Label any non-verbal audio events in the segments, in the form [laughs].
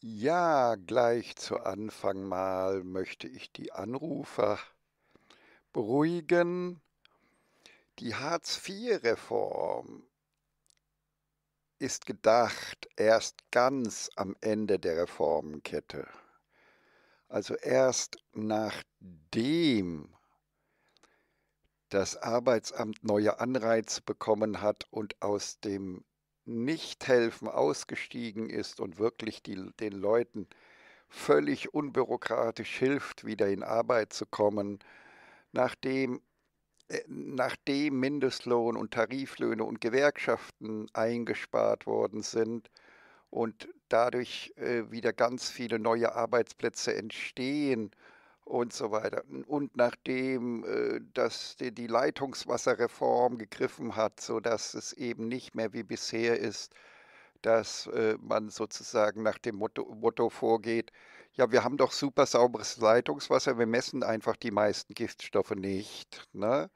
Ja, gleich zu Anfang mal möchte ich die Anrufer beruhigen. Die Hartz-IV-Reform ist gedacht erst ganz am Ende der Reformenkette. Also erst nachdem das Arbeitsamt neue Anreize bekommen hat und aus dem nicht helfen, ausgestiegen ist und wirklich die, den Leuten völlig unbürokratisch hilft, wieder in Arbeit zu kommen, nachdem, äh, nachdem Mindestlohn und Tariflöhne und Gewerkschaften eingespart worden sind und dadurch äh, wieder ganz viele neue Arbeitsplätze entstehen und so weiter. Und nachdem äh, das, die, die Leitungswasserreform gegriffen hat, sodass es eben nicht mehr wie bisher ist, dass äh, man sozusagen nach dem Motto, Motto, vorgeht, ja, wir haben doch super sauberes Leitungswasser, wir messen einfach die meisten Giftstoffe nicht. Ne?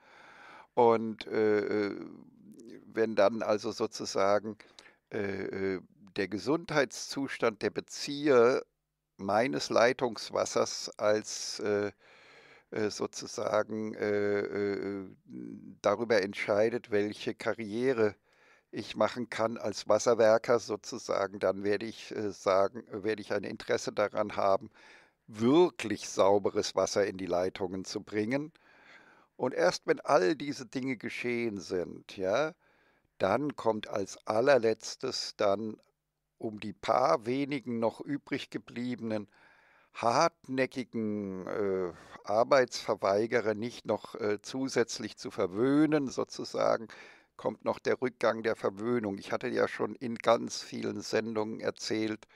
Und äh, äh wenn dann also sozusagen äh, äh, der Gesundheitszustand der Bezieher meines Leitungswassers als äh, äh sozusagen äh, äh, äh, darüber entscheidet, welche Karriere ich machen kann als Wasserwerker sozusagen, dann werde ich sagen, werde ich ein Interesse daran haben, wirklich sauberes Wasser in die Leitungen zu bringen. Und erst wenn all diese Dinge geschehen sind, ja, dann kommt als allerletztes dann um die paar wenigen noch übrig gebliebenen hartnäckigen äh, Arbeitsverweigerer nicht noch äh, zusätzlich zu verwöhnen, sozusagen, kommt noch der Rückgang der Verwöhnung. Ich hatte ja schon in ganz vielen Sendungen erzählt,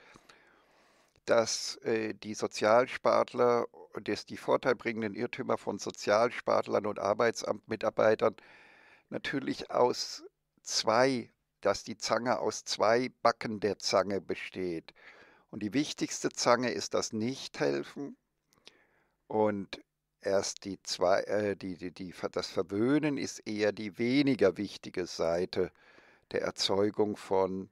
dass äh, die Sozialspartler, dass die vorteilbringenden Irrtümer von Sozialspartlern und Arbeitsamtmitarbeitern natürlich aus zwei dass die Zange aus zwei Backen der Zange besteht. Und die wichtigste Zange ist das Nichthelfen und erst die zwei, äh, die, die, die, das Verwöhnen ist eher die weniger wichtige Seite der Erzeugung von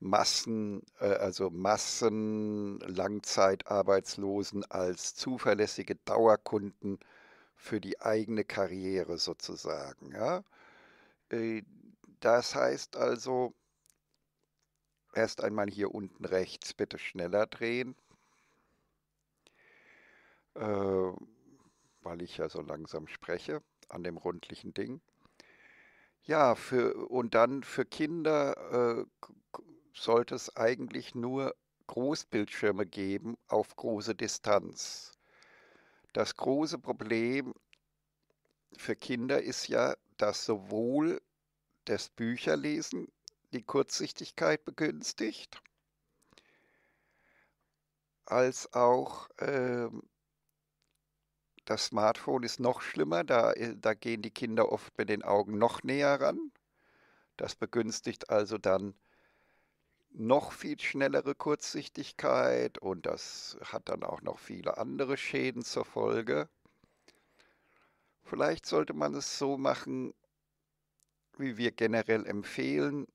Massen, äh, also Massen Langzeitarbeitslosen als zuverlässige Dauerkunden für die eigene Karriere sozusagen. Ja? Äh, das heißt also, erst einmal hier unten rechts bitte schneller drehen, äh, weil ich ja so langsam spreche an dem rundlichen Ding. Ja, für, und dann für Kinder äh, sollte es eigentlich nur Großbildschirme geben auf große Distanz. Das große Problem für Kinder ist ja, dass sowohl das Bücherlesen die Kurzsichtigkeit begünstigt, als auch äh, das Smartphone ist noch schlimmer, da, äh, da gehen die Kinder oft mit den Augen noch näher ran. Das begünstigt also dann noch viel schnellere Kurzsichtigkeit und das hat dann auch noch viele andere Schäden zur Folge. Vielleicht sollte man es so machen, wie wir generell empfehlen,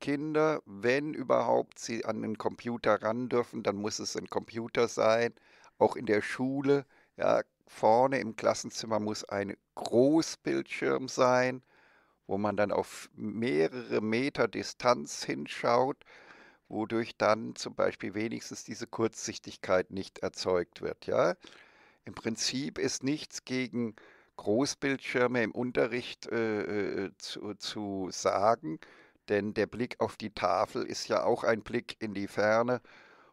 Kinder, wenn überhaupt sie an den Computer ran dürfen, dann muss es ein Computer sein. Auch in der Schule, ja, vorne im Klassenzimmer muss ein Großbildschirm sein, wo man dann auf mehrere Meter Distanz hinschaut, wodurch dann zum Beispiel wenigstens diese Kurzsichtigkeit nicht erzeugt wird. Ja? Im Prinzip ist nichts gegen Großbildschirme im Unterricht äh, äh, äh, zu, zu sagen, denn der Blick auf die Tafel ist ja auch ein Blick in die Ferne.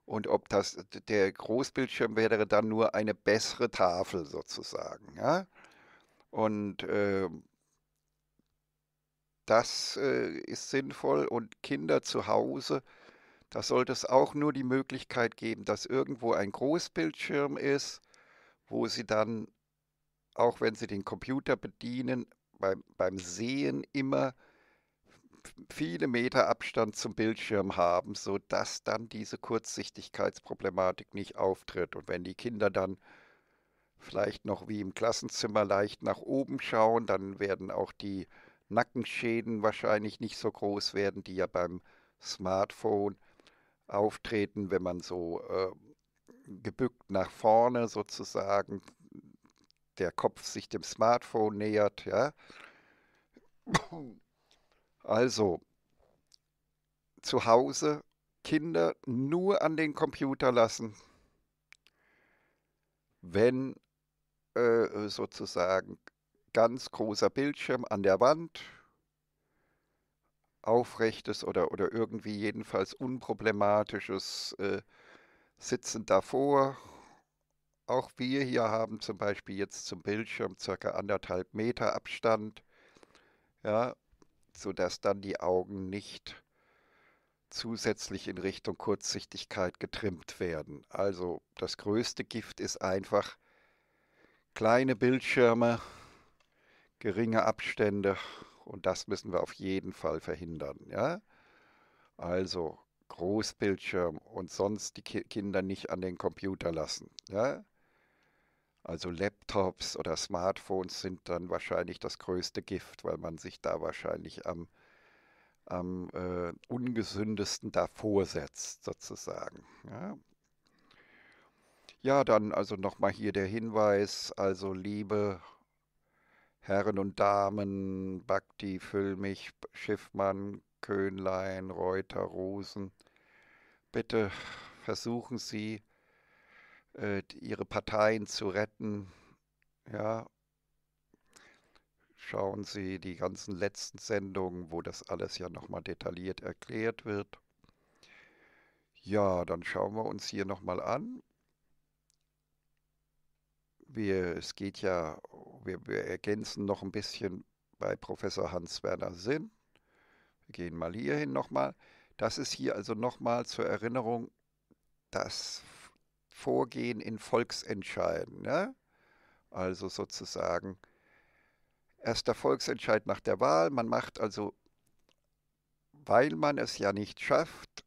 Und ob das der Großbildschirm wäre dann nur eine bessere Tafel sozusagen. Ja? Und äh, das äh, ist sinnvoll. Und Kinder zu Hause, da sollte es auch nur die Möglichkeit geben, dass irgendwo ein Großbildschirm ist, wo sie dann auch wenn sie den Computer bedienen, beim, beim Sehen immer viele Meter Abstand zum Bildschirm haben, sodass dann diese Kurzsichtigkeitsproblematik nicht auftritt. Und wenn die Kinder dann vielleicht noch wie im Klassenzimmer leicht nach oben schauen, dann werden auch die Nackenschäden wahrscheinlich nicht so groß werden, die ja beim Smartphone auftreten, wenn man so äh, gebückt nach vorne sozusagen der Kopf sich dem Smartphone nähert. Ja? Also, zu Hause Kinder nur an den Computer lassen, wenn äh, sozusagen ganz großer Bildschirm an der Wand, aufrechtes oder, oder irgendwie jedenfalls unproblematisches äh, Sitzen davor auch wir hier haben zum Beispiel jetzt zum Bildschirm circa anderthalb Meter Abstand, ja, sodass dann die Augen nicht zusätzlich in Richtung Kurzsichtigkeit getrimmt werden. Also das größte Gift ist einfach kleine Bildschirme, geringe Abstände und das müssen wir auf jeden Fall verhindern. Ja? Also Großbildschirm und sonst die Kinder nicht an den Computer lassen. Ja? Also Laptops oder Smartphones sind dann wahrscheinlich das größte Gift, weil man sich da wahrscheinlich am, am äh, ungesündesten davor setzt, sozusagen. Ja. ja dann also nochmal hier der Hinweis, also liebe Herren und Damen, Bhakti, Füllmich, Schiffmann, Köhnlein, Reuter, Rosen, bitte versuchen Sie, äh, ihre Parteien zu retten. Ja, schauen Sie die ganzen letzten Sendungen, wo das alles ja nochmal detailliert erklärt wird. Ja, dann schauen wir uns hier nochmal an. Wir, es geht ja, wir, wir ergänzen noch ein bisschen bei Professor Hans-Werner Sinn. Wir gehen mal hier hin nochmal. Das ist hier also nochmal zur Erinnerung dass Vorgehen in Volksentscheiden. Ne? Also sozusagen erster Volksentscheid nach der Wahl. Man macht also, weil man es ja nicht schafft,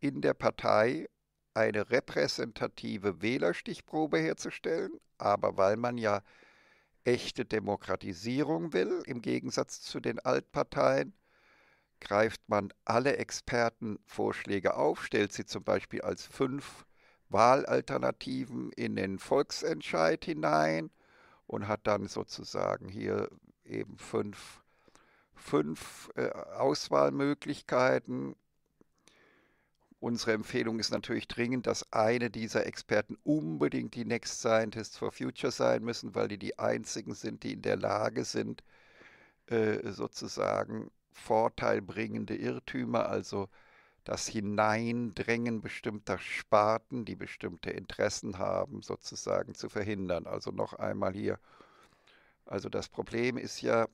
in der Partei eine repräsentative Wählerstichprobe herzustellen, aber weil man ja echte Demokratisierung will, im Gegensatz zu den Altparteien, greift man alle Expertenvorschläge auf, stellt sie zum Beispiel als fünf Wahlalternativen in den Volksentscheid hinein und hat dann sozusagen hier eben fünf, fünf äh, Auswahlmöglichkeiten. Unsere Empfehlung ist natürlich dringend, dass eine dieser Experten unbedingt die Next Scientists for Future sein müssen, weil die die einzigen sind, die in der Lage sind, äh, sozusagen vorteilbringende Irrtümer, also das Hineindrängen bestimmter Sparten, die bestimmte Interessen haben, sozusagen zu verhindern. Also noch einmal hier. Also das Problem ist ja,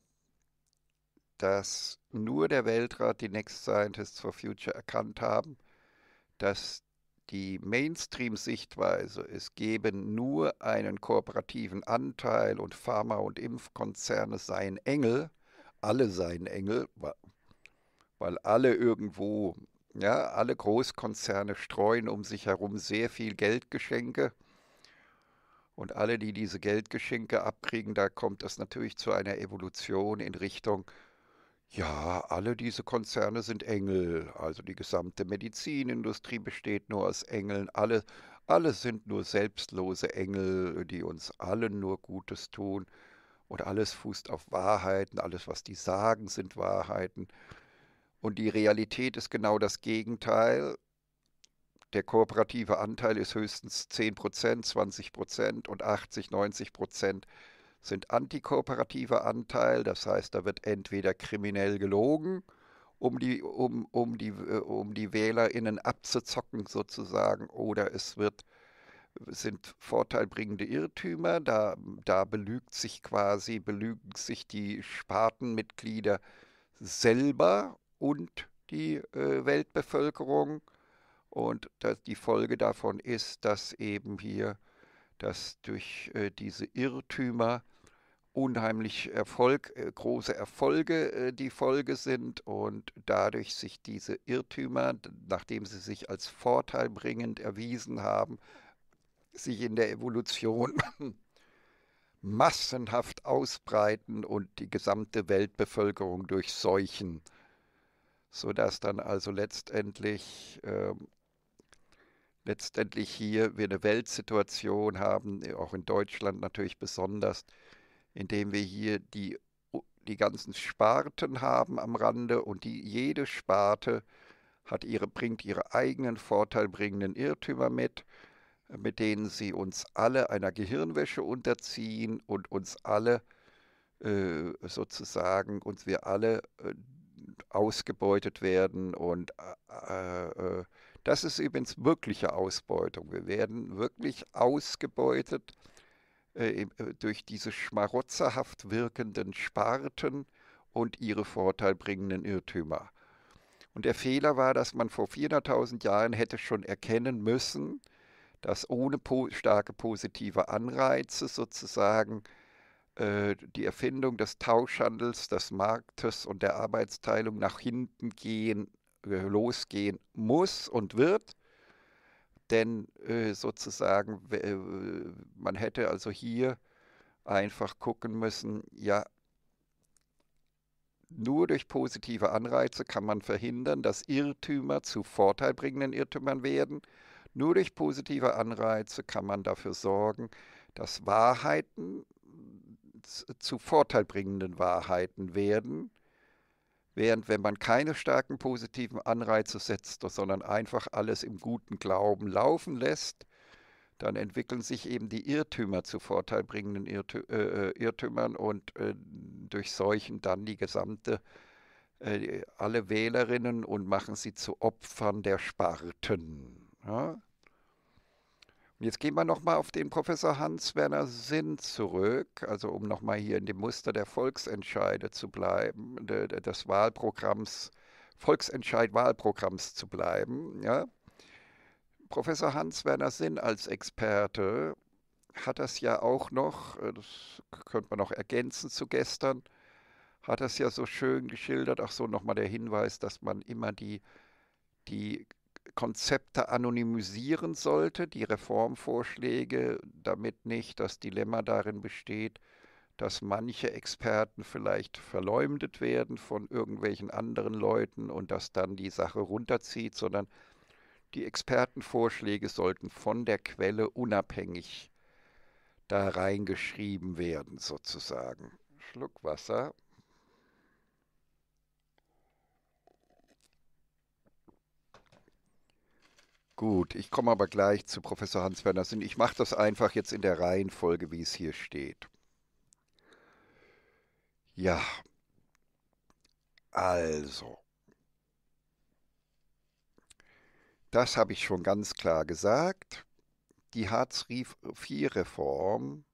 dass nur der Weltrat, die Next Scientists for Future erkannt haben, dass die Mainstream-Sichtweise, es gebe nur einen kooperativen Anteil und Pharma- und Impfkonzerne seien Engel, alle seien Engel, weil alle irgendwo ja, alle Großkonzerne streuen um sich herum sehr viel Geldgeschenke. Und alle, die diese Geldgeschenke abkriegen, da kommt es natürlich zu einer Evolution in Richtung, ja, alle diese Konzerne sind Engel. Also die gesamte Medizinindustrie besteht nur aus Engeln. Alle, alle sind nur selbstlose Engel, die uns allen nur Gutes tun. Und alles fußt auf Wahrheiten. Alles, was die sagen, sind Wahrheiten. Und die Realität ist genau das Gegenteil. Der kooperative Anteil ist höchstens 10%, 20% und 80, 90% sind antikooperativer Anteil. Das heißt, da wird entweder kriminell gelogen, um die, um, um die, äh, um die WählerInnen abzuzocken sozusagen, oder es wird sind vorteilbringende Irrtümer. Da, da belügt sich quasi, belügen sich die Spartenmitglieder selber und die äh, Weltbevölkerung. Und das, die Folge davon ist, dass eben hier, dass durch äh, diese Irrtümer unheimlich Erfolg, äh, große Erfolge äh, die Folge sind und dadurch sich diese Irrtümer, nachdem sie sich als vorteilbringend erwiesen haben, sich in der Evolution [laughs] massenhaft ausbreiten und die gesamte Weltbevölkerung durchseuchen sodass dann also letztendlich, äh, letztendlich hier wir eine Weltsituation haben, äh, auch in Deutschland natürlich besonders, indem wir hier die, die ganzen Sparten haben am Rande und die, jede Sparte hat ihre, bringt ihre eigenen vorteilbringenden Irrtümer mit, äh, mit denen sie uns alle einer Gehirnwäsche unterziehen und uns alle äh, sozusagen, und wir alle äh, ausgebeutet werden. Und äh, äh, äh, das ist übrigens wirkliche Ausbeutung. Wir werden wirklich ausgebeutet äh, äh, durch diese schmarotzerhaft wirkenden Sparten und ihre vorteilbringenden Irrtümer. Und der Fehler war, dass man vor 400.000 Jahren hätte schon erkennen müssen, dass ohne po starke positive Anreize sozusagen äh, die Erfindung des Tauschhandels, des Marktes und der Arbeitsteilung nach hinten gehen, äh, losgehen muss und wird. Denn äh, sozusagen, man hätte also hier einfach gucken müssen, ja, nur durch positive Anreize kann man verhindern, dass Irrtümer zu vorteilbringenden Irrtümern werden. Nur durch positive Anreize kann man dafür sorgen, dass Wahrheiten zu vorteilbringenden Wahrheiten werden, während wenn man keine starken positiven Anreize setzt, sondern einfach alles im guten Glauben laufen lässt, dann entwickeln sich eben die Irrtümer zu vorteilbringenden Irrtü äh, äh Irrtümern und äh, durchseuchen dann die gesamte, äh, alle Wählerinnen und machen sie zu Opfern der Sparten. Ja? Jetzt gehen wir nochmal auf den Professor Hans-Werner Sinn zurück, also um nochmal hier in dem Muster der Volksentscheide zu bleiben, des Wahlprogramms, Volksentscheid-Wahlprogramms zu bleiben. Ja? Professor Hans-Werner Sinn als Experte hat das ja auch noch, äh, das könnte man noch ergänzen zu gestern, hat das ja so schön geschildert, auch so nochmal der Hinweis, dass man immer die, die Konzepte anonymisieren sollte, die Reformvorschläge, damit nicht das Dilemma darin besteht, dass manche Experten vielleicht verleumdet werden von irgendwelchen anderen Leuten und das dann die Sache runterzieht, sondern die Expertenvorschläge sollten von der Quelle unabhängig da reingeschrieben werden, sozusagen. Schluck Wasser. Gut, ich komme aber gleich zu Professor Hans Werner Sinn. Ich mache das einfach jetzt in der Reihenfolge, wie es hier steht. Ja, also, das habe ich schon ganz klar gesagt. Die Hartz-IV-Reform,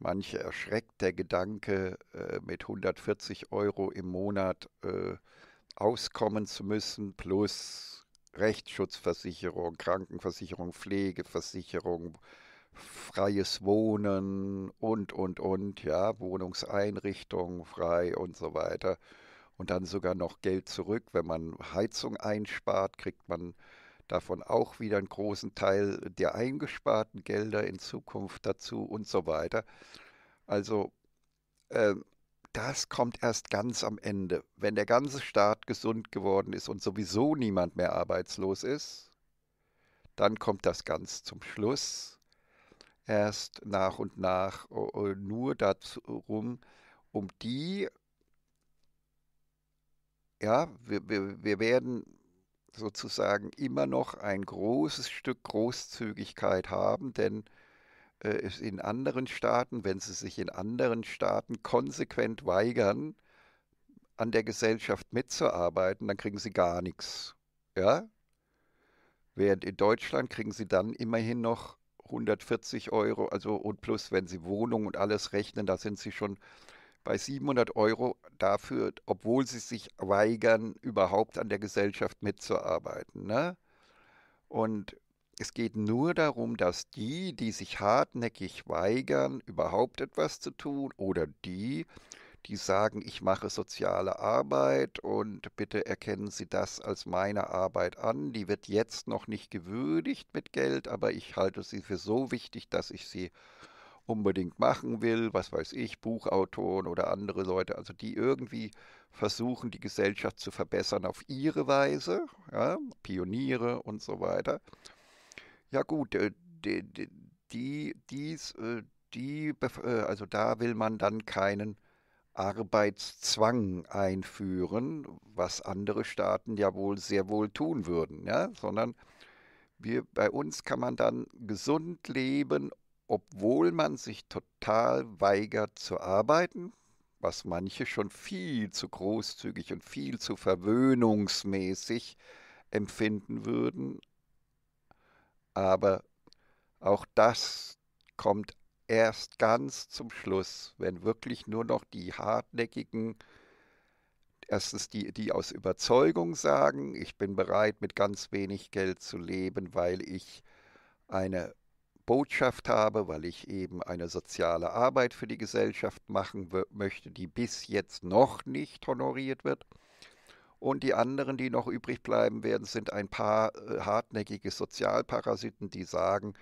manche erschreckt der Gedanke, äh, mit 140 Euro im Monat äh, auskommen zu müssen, plus Rechtsschutzversicherung, Krankenversicherung, Pflegeversicherung, freies Wohnen und, und, und, ja, Wohnungseinrichtungen frei und so weiter. Und dann sogar noch Geld zurück. Wenn man Heizung einspart, kriegt man davon auch wieder einen großen Teil der eingesparten Gelder in Zukunft dazu und so weiter. Also äh, das kommt erst ganz am Ende. Wenn der ganze Staat gesund geworden ist und sowieso niemand mehr arbeitslos ist, dann kommt das ganz zum Schluss. Erst nach und nach äh, äh, nur darum, um die, ja, wir, wir, wir werden sozusagen immer noch ein großes Stück Großzügigkeit haben, denn äh, es in anderen Staaten, wenn sie sich in anderen Staaten konsequent weigern, an der Gesellschaft mitzuarbeiten, dann kriegen sie gar nichts. Ja? Während in Deutschland kriegen sie dann immerhin noch 140 Euro, also und plus, wenn sie Wohnung und alles rechnen, da sind sie schon bei 700 Euro dafür, obwohl sie sich weigern, überhaupt an der Gesellschaft mitzuarbeiten. Ne? Und es geht nur darum, dass die, die sich hartnäckig weigern, überhaupt etwas zu tun, oder die, die sagen, ich mache soziale Arbeit und bitte erkennen Sie das als meine Arbeit an, die wird jetzt noch nicht gewürdigt mit Geld, aber ich halte sie für so wichtig, dass ich sie unbedingt machen will, was weiß ich, Buchautoren oder andere Leute, also die irgendwie versuchen, die Gesellschaft zu verbessern auf ihre Weise, ja, Pioniere und so weiter. Ja gut, äh, die, die, die, dies, äh, die, äh, also da will man dann keinen Arbeitszwang einführen, was andere Staaten ja wohl sehr wohl tun würden, ja, sondern wir, bei uns kann man dann gesund leben, obwohl man sich total weigert zu arbeiten, was manche schon viel zu großzügig und viel zu verwöhnungsmäßig empfinden würden, aber auch das kommt erst ganz zum Schluss, wenn wirklich nur noch die hartnäckigen, erstens die, die aus Überzeugung sagen, ich bin bereit, mit ganz wenig Geld zu leben, weil ich eine Botschaft habe, weil ich eben eine soziale Arbeit für die Gesellschaft machen möchte, die bis jetzt noch nicht honoriert wird. Und die anderen, die noch übrig bleiben werden, sind ein paar äh, hartnäckige Sozialparasiten, die sagen,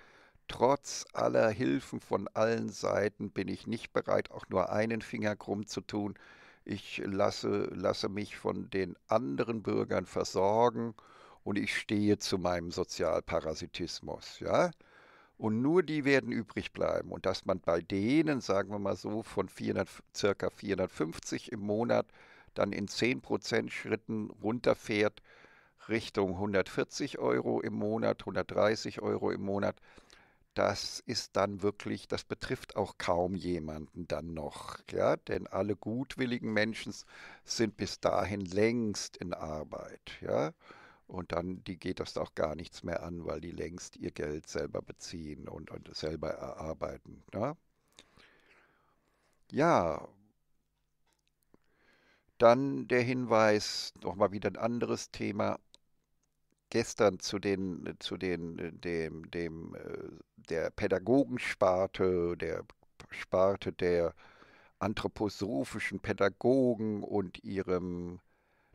trotz aller Hilfen von allen Seiten bin ich nicht bereit, auch nur einen Finger krumm zu tun. Ich lasse, lasse mich von den anderen Bürgern versorgen und ich stehe zu meinem Sozialparasitismus. Ja? Und nur die werden übrig bleiben. Und dass man bei denen, sagen wir mal so, von 400, circa 450 im Monat dann in 10% Schritten runterfährt Richtung 140 Euro im Monat, 130 Euro im Monat. Das ist dann wirklich, das betrifft auch kaum jemanden dann noch, ja, denn alle gutwilligen Menschen sind bis dahin längst in Arbeit, ja. Und dann, die geht das auch gar nichts mehr an, weil die längst ihr Geld selber beziehen und, und selber erarbeiten. Ne? Ja, dann der Hinweis, nochmal wieder ein anderes Thema. Gestern zu den, zu den, äh, dem, dem, äh, der Pädagogensparte, der Sparte der anthroposophischen Pädagogen und ihrem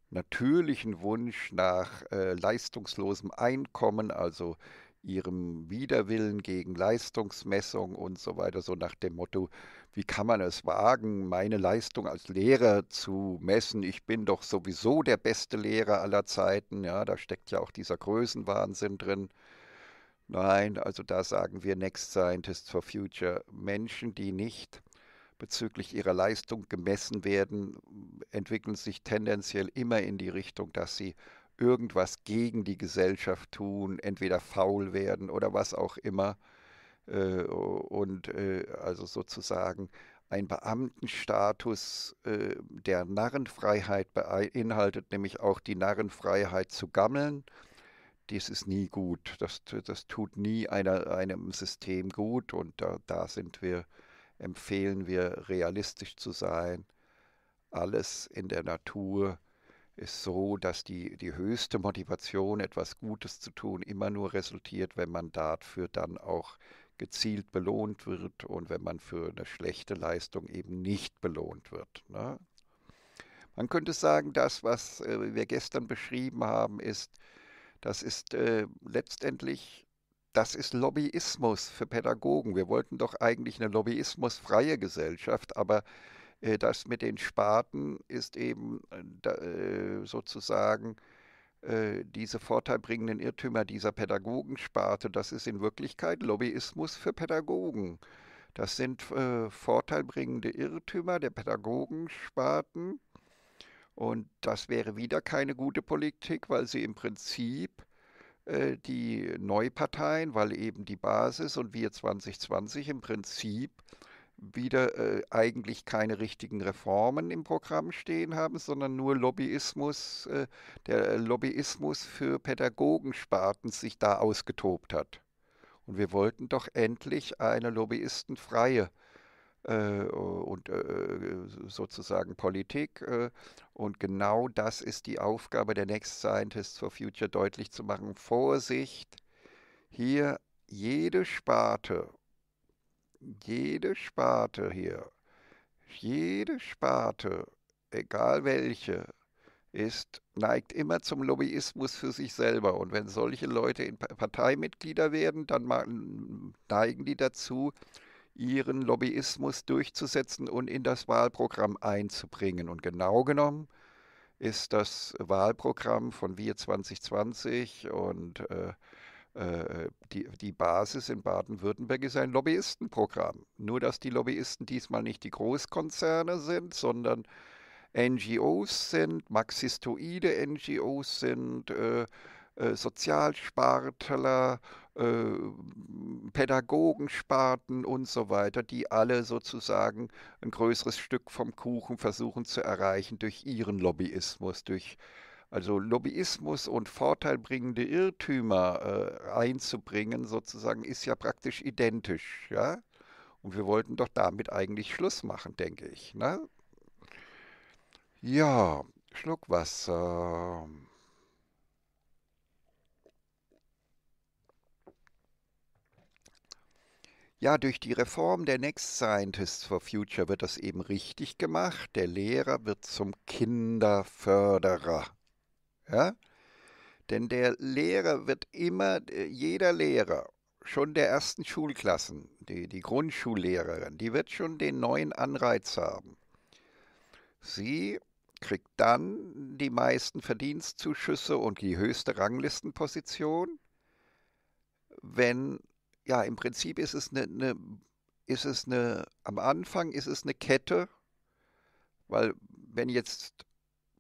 natürlichen Wunsch nach äh, leistungslosem Einkommen, also ihrem Widerwillen gegen Leistungsmessung und so weiter, so nach dem Motto, wie kann man es wagen, meine Leistung als Lehrer zu messen? Ich bin doch sowieso der beste Lehrer aller Zeiten. Ja, da steckt ja auch dieser Größenwahnsinn drin. Nein, also da sagen wir Next Scientists for Future, Menschen, die nicht bezüglich ihrer Leistung gemessen werden, entwickeln sich tendenziell immer in die Richtung, dass sie irgendwas gegen die Gesellschaft tun, entweder faul werden oder was auch immer. Äh, und äh, also sozusagen ein Beamtenstatus, äh, der Narrenfreiheit beinhaltet, nämlich auch die Narrenfreiheit zu gammeln. Dies ist nie gut. Das, das tut nie einer, einem System gut. Und da, da sind wir, empfehlen wir, realistisch zu sein. Alles in der Natur ist so, dass die, die höchste Motivation, etwas Gutes zu tun, immer nur resultiert, wenn man dafür dann auch gezielt belohnt wird und wenn man für eine schlechte Leistung eben nicht belohnt wird. Ne? Man könnte sagen, das, was äh, wir gestern beschrieben haben, ist, das ist äh, letztendlich, das ist Lobbyismus für Pädagogen. Wir wollten doch eigentlich eine lobbyismusfreie Gesellschaft, aber äh, das mit den Spaten ist eben äh, äh, sozusagen diese vorteilbringenden Irrtümer dieser Pädagogensparte, das ist in Wirklichkeit Lobbyismus für Pädagogen. Das sind vorteilbringende Irrtümer der Pädagogensparten. Und das wäre wieder keine gute Politik, weil sie im Prinzip die Neuparteien, weil eben die Basis und wir 2020 im Prinzip wieder äh, eigentlich keine richtigen Reformen im Programm stehen haben, sondern nur Lobbyismus, äh, der Lobbyismus für Pädagogensparten sich da ausgetobt hat. Und wir wollten doch endlich eine lobbyistenfreie äh, und äh, sozusagen Politik. Äh, und genau das ist die Aufgabe der Next Scientists for Future deutlich zu machen. Vorsicht, hier jede Sparte jede Sparte hier, jede Sparte, egal welche, ist, neigt immer zum Lobbyismus für sich selber. Und wenn solche Leute in Parteimitglieder werden, dann neigen die dazu, ihren Lobbyismus durchzusetzen und in das Wahlprogramm einzubringen. Und genau genommen ist das Wahlprogramm von Wir 2020 und äh, äh, die, die Basis in Baden-Württemberg ist ein Lobbyistenprogramm. Nur dass die Lobbyisten diesmal nicht die Großkonzerne sind, sondern NGOs sind, marxistoide NGOs sind, äh, äh, Sozialspartler, äh, Pädagogensparten und so weiter, die alle sozusagen ein größeres Stück vom Kuchen versuchen zu erreichen durch ihren Lobbyismus, durch äh, also Lobbyismus und vorteilbringende Irrtümer äh, einzubringen, sozusagen, ist ja praktisch identisch. Ja? Und wir wollten doch damit eigentlich Schluss machen, denke ich. Ne? Ja, Schluck Wasser. Ja, durch die Reform der Next Scientists for Future wird das eben richtig gemacht. Der Lehrer wird zum Kinderförderer. Ja? Denn der Lehrer wird immer, äh, jeder Lehrer, schon der ersten Schulklassen, die, die Grundschullehrerin, die wird schon den neuen Anreiz haben. Sie kriegt dann die meisten Verdienstzuschüsse und die höchste Ranglistenposition, wenn, ja, im Prinzip ist es eine, eine ist es eine, am Anfang ist es eine Kette, weil wenn jetzt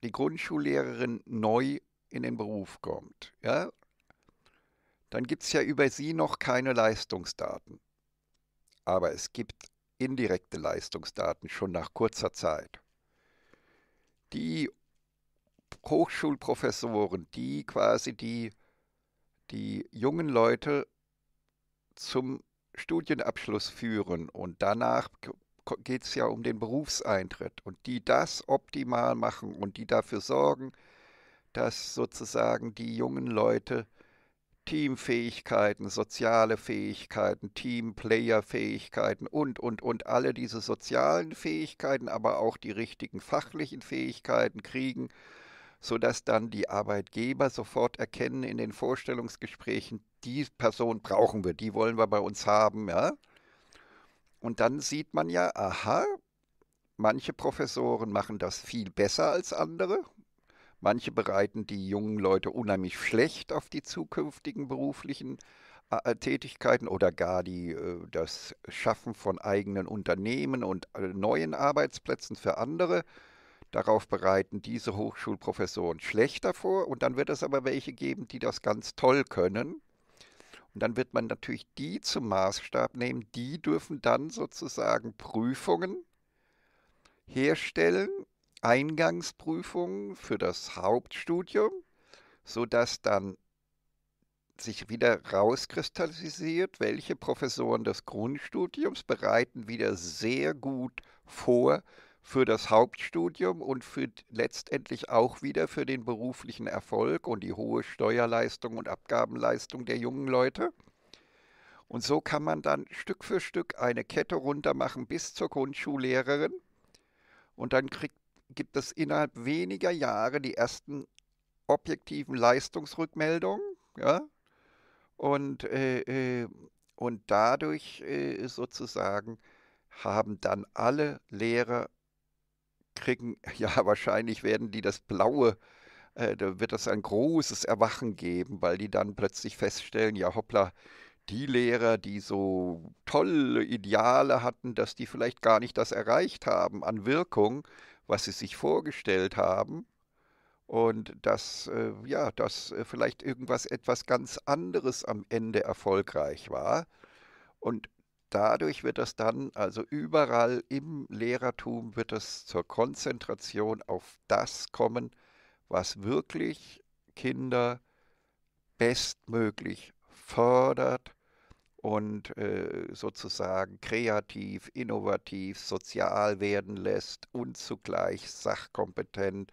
die Grundschullehrerin neu in den Beruf kommt, ja, dann gibt es ja über sie noch keine Leistungsdaten. Aber es gibt indirekte Leistungsdaten schon nach kurzer Zeit. Die Hochschulprofessoren, die quasi die, die jungen Leute zum Studienabschluss führen und danach geht es ja um den Berufseintritt und die das optimal machen und die dafür sorgen, dass sozusagen die jungen Leute Teamfähigkeiten, soziale Fähigkeiten, Teamplayerfähigkeiten und, und, und alle diese sozialen Fähigkeiten, aber auch die richtigen fachlichen Fähigkeiten kriegen, sodass dann die Arbeitgeber sofort erkennen in den Vorstellungsgesprächen, die Person brauchen wir, die wollen wir bei uns haben, ja. Und dann sieht man ja, aha, manche Professoren machen das viel besser als andere. Manche bereiten die jungen Leute unheimlich schlecht auf die zukünftigen beruflichen äh, äh, Tätigkeiten oder gar die, äh, das Schaffen von eigenen Unternehmen und neuen Arbeitsplätzen für andere. Darauf bereiten diese Hochschulprofessoren schlechter vor und dann wird es aber welche geben, die das ganz toll können und dann wird man natürlich die zum Maßstab nehmen. Die dürfen dann sozusagen Prüfungen herstellen, Eingangsprüfungen für das Hauptstudium, sodass dann sich wieder rauskristallisiert, welche Professoren des Grundstudiums bereiten wieder sehr gut vor für das Hauptstudium und für letztendlich auch wieder für den beruflichen Erfolg und die hohe Steuerleistung und Abgabenleistung der jungen Leute. Und so kann man dann Stück für Stück eine Kette runtermachen bis zur Grundschullehrerin. Und dann kriegt, gibt es innerhalb weniger Jahre die ersten objektiven Leistungsrückmeldungen. Ja? Und, äh, äh und dadurch äh, sozusagen haben dann alle Lehrer kriegen, [laughs] ja, wahrscheinlich werden die das Blaue, äh, da wird es ein großes Erwachen geben, weil die dann plötzlich feststellen, ja, hoppla, die Lehrer, die so tolle Ideale hatten, dass die vielleicht gar nicht das erreicht haben an Wirkung, was sie sich vorgestellt haben. Und dass, äh, ja, dass äh, vielleicht irgendwas etwas ganz anderes am Ende erfolgreich war. Und dadurch wird das dann, also überall im Lehrertum wird es zur Konzentration auf das kommen, was wirklich Kinder bestmöglich fördert und äh, sozusagen kreativ, innovativ, sozial werden lässt und zugleich sachkompetent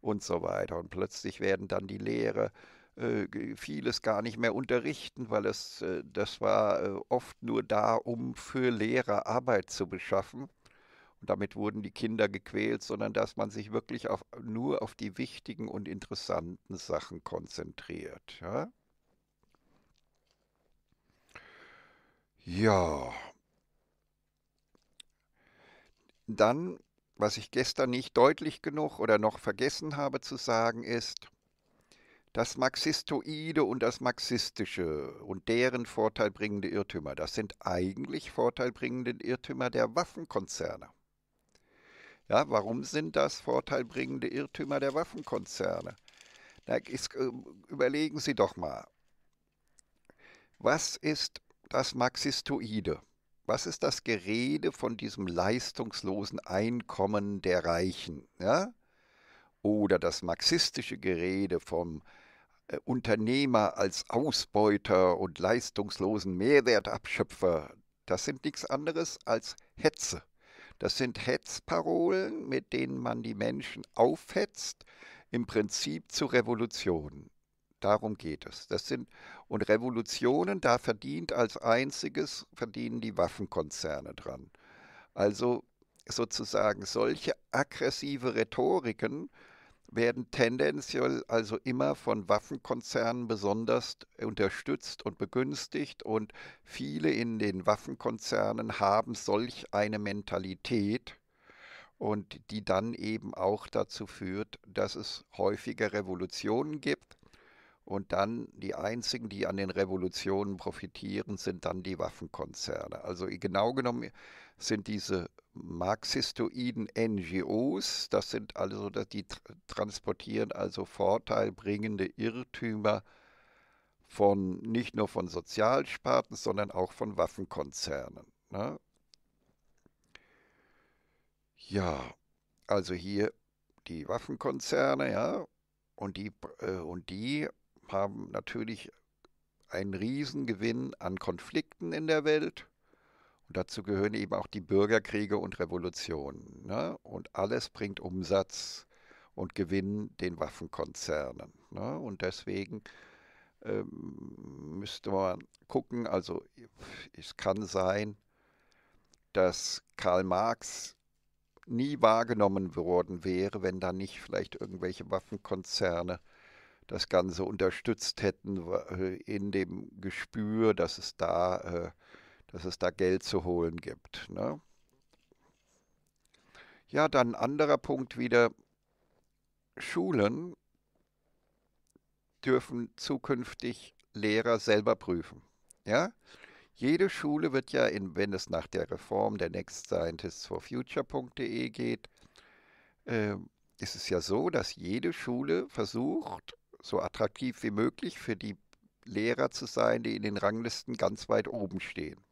und so weiter. Und plötzlich werden dann die Lehre äh, vieles gar nicht mehr unterrichten, weil es, äh, das war äh, oft nur da, um für Lehrer Arbeit zu beschaffen. Und damit wurden die Kinder gequält, sondern dass man sich wirklich auf, nur auf die wichtigen und interessanten Sachen konzentriert. Ja, ja. dann, was ich gestern nicht deutlich genug oder noch vergessen habe zu sagen, ist, das Marxistoide und das Marxistische und deren vorteilbringende Irrtümer, das sind eigentlich vorteilbringende Irrtümer der Waffenkonzerne. Ja, warum sind das vorteilbringende Irrtümer der Waffenkonzerne? Na, ist, äh, überlegen Sie doch mal. Was ist das Marxistoide? Was ist das Gerede von diesem leistungslosen Einkommen der Reichen? Ja? Oder das marxistische Gerede vom äh, äh, Unternehmer als Ausbeuter und leistungslosen Mehrwertabschöpfer, das sind nichts anderes als Hetze. Das sind Hetzparolen, mit denen man die Menschen aufhetzt, im Prinzip zu Revolutionen. Darum geht es. Das sind und Revolutionen, da verdient als einziges verdienen die Waffenkonzerne dran. Also sozusagen solche aggressive Rhetoriken werden tendenziell also immer von Waffenkonzernen besonders unterstützt und begünstigt und viele in den Waffenkonzernen haben solch eine Mentalität und die dann eben auch dazu führt, dass es häufiger Revolutionen gibt und dann die einzigen, die an den Revolutionen profitieren, sind dann die Waffenkonzerne. Also genau genommen sind diese marxistoiden NGOs, das sind also, die transportieren also vorteilbringende Irrtümer von nicht nur von Sozialsparten, sondern auch von Waffenkonzernen. Ne? Ja, also hier die Waffenkonzerne, ja, und die, äh, und die haben natürlich einen Riesengewinn an Konflikten in der Welt und dazu gehören eben auch die Bürgerkriege und Revolutionen. Ne? Und alles bringt Umsatz und Gewinn den Waffenkonzernen. Ne? Und deswegen ähm, müsste man gucken, also es kann sein, dass Karl Marx nie wahrgenommen worden wäre, wenn da nicht vielleicht irgendwelche Waffenkonzerne das Ganze unterstützt hätten äh, in dem Gespür, dass es da äh, dass es da Geld zu holen gibt. Ne? Ja, dann ein anderer Punkt wieder. Schulen dürfen zukünftig Lehrer selber prüfen. Ja? Jede Schule wird ja, in, wenn es nach der Reform der Next Scientists for Future.de geht, äh, ist es ja so, dass jede Schule versucht, so attraktiv wie möglich für die Lehrer zu sein, die in den Ranglisten ganz weit oben stehen.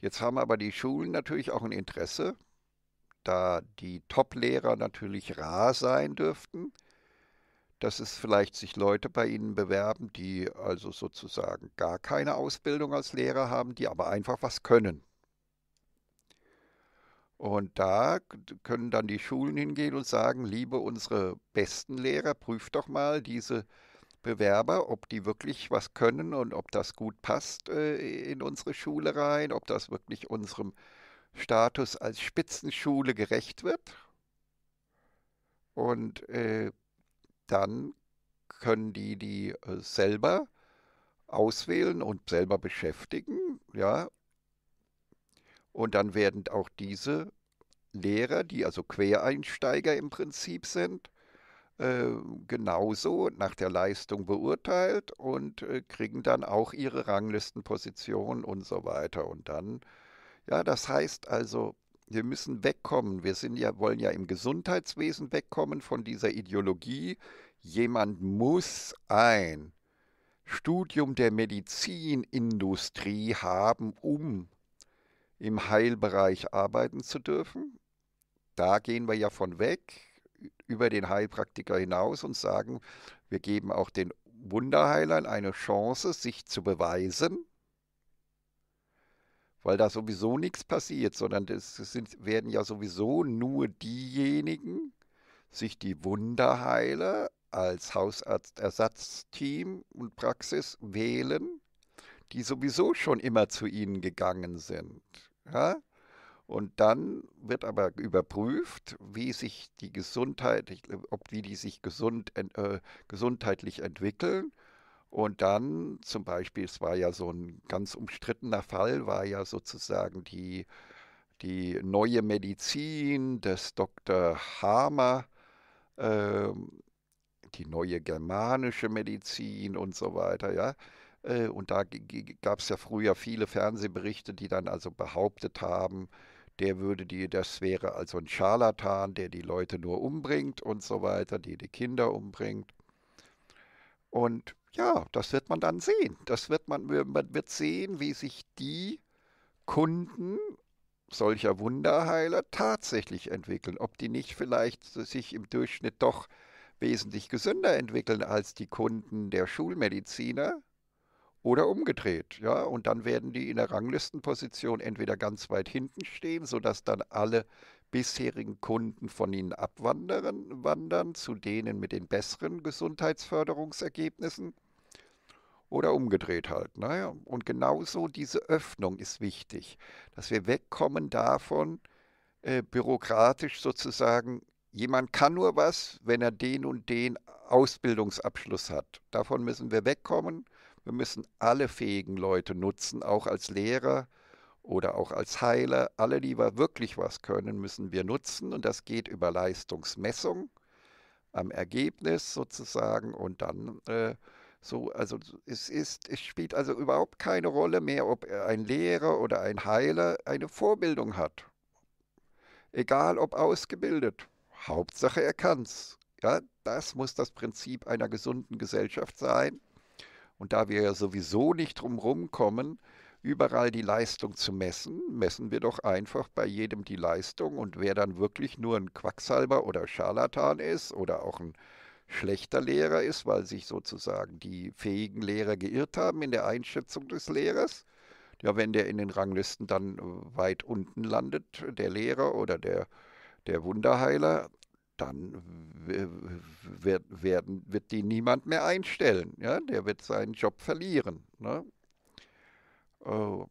Jetzt haben aber die Schulen natürlich auch ein Interesse, da die Top-Lehrer natürlich rar sein dürften, dass es vielleicht sich Leute bei ihnen bewerben, die also sozusagen gar keine Ausbildung als Lehrer haben, die aber einfach was können. Und da können dann die Schulen hingehen und sagen, liebe unsere besten Lehrer, prüft doch mal diese äh, Bewerber, ob die wirklich was können und ob das gut passt äh, in unsere Schule rein, ob das wirklich unserem Status als Spitzenschule gerecht wird. Und äh, dann können die die äh, selber auswählen und selber beschäftigen, ja. Und dann werden auch diese Lehrer, die also Quereinsteiger im Prinzip sind, äh, genauso nach der Leistung beurteilt und äh, kriegen dann auch ihre Ranglistenposition und so weiter. Und dann, ja, das heißt also, wir müssen wegkommen. Wir sind ja, wollen ja im Gesundheitswesen wegkommen von dieser Ideologie. Jemand muss ein Studium der Medizinindustrie haben, um im Heilbereich arbeiten zu dürfen. Da gehen wir ja von weg über den Heilpraktiker hinaus und sagen, wir geben auch den Wunderheilern eine Chance, sich zu beweisen, weil da sowieso nichts passiert, sondern es werden ja sowieso nur diejenigen sich die Wunderheiler als Hausarztersatzteam und Praxis wählen, die sowieso schon immer zu ihnen gegangen sind. Ja? Und dann wird aber überprüft, wie sich die Gesundheit, äh, ob wie die sich gesund, äh, gesundheitlich entwickeln. Und dann zum Beispiel, es war ja so ein ganz umstrittener Fall, war ja sozusagen die, die neue Medizin des Dr. Hamer, äh, die neue germanische Medizin und so weiter, ja. Äh, und da gab es ja früher viele Fernsehberichte, die dann also behauptet haben, der würde die, das wäre also ein Scharlatan, der die Leute nur umbringt und so weiter, die die Kinder umbringt. Und ja, das wird man dann sehen. Das wird man, man wird sehen, wie sich die Kunden solcher Wunderheiler tatsächlich entwickeln, ob die nicht vielleicht sich im Durchschnitt doch wesentlich gesünder entwickeln als die Kunden der Schulmediziner oder umgedreht, ja. Und dann werden die in der Ranglistenposition entweder ganz weit hinten stehen, sodass dann alle bisherigen Kunden von ihnen abwandern, wandern, zu denen mit den besseren Gesundheitsförderungsergebnissen. Oder umgedreht halt. Naja. Und genauso diese Öffnung ist wichtig, dass wir wegkommen davon, äh, bürokratisch sozusagen jemand kann nur was, wenn er den und den Ausbildungsabschluss hat. Davon müssen wir wegkommen, wir müssen alle fähigen Leute nutzen, auch als Lehrer oder auch als Heiler. Alle, die wir wirklich was können, müssen wir nutzen. Und das geht über Leistungsmessung am Ergebnis sozusagen und dann äh, so, also es ist, es spielt also überhaupt keine Rolle mehr, ob ein Lehrer oder ein Heiler eine Vorbildung hat. Egal ob ausgebildet, Hauptsache er kann's. Ja, das muss das Prinzip einer gesunden Gesellschaft sein. Und da wir ja sowieso nicht drumherum kommen, überall die Leistung zu messen, messen wir doch einfach bei jedem die Leistung. Und wer dann wirklich nur ein Quacksalber oder Scharlatan ist oder auch ein schlechter Lehrer ist, weil sich sozusagen die fähigen Lehrer geirrt haben in der Einschätzung des Lehrers, ja, wenn der in den Ranglisten dann weit unten landet, der Lehrer oder der, der Wunderheiler, dann wird, werden, wird die niemand mehr einstellen. Ja? Der wird seinen Job verlieren. Ne? Äh,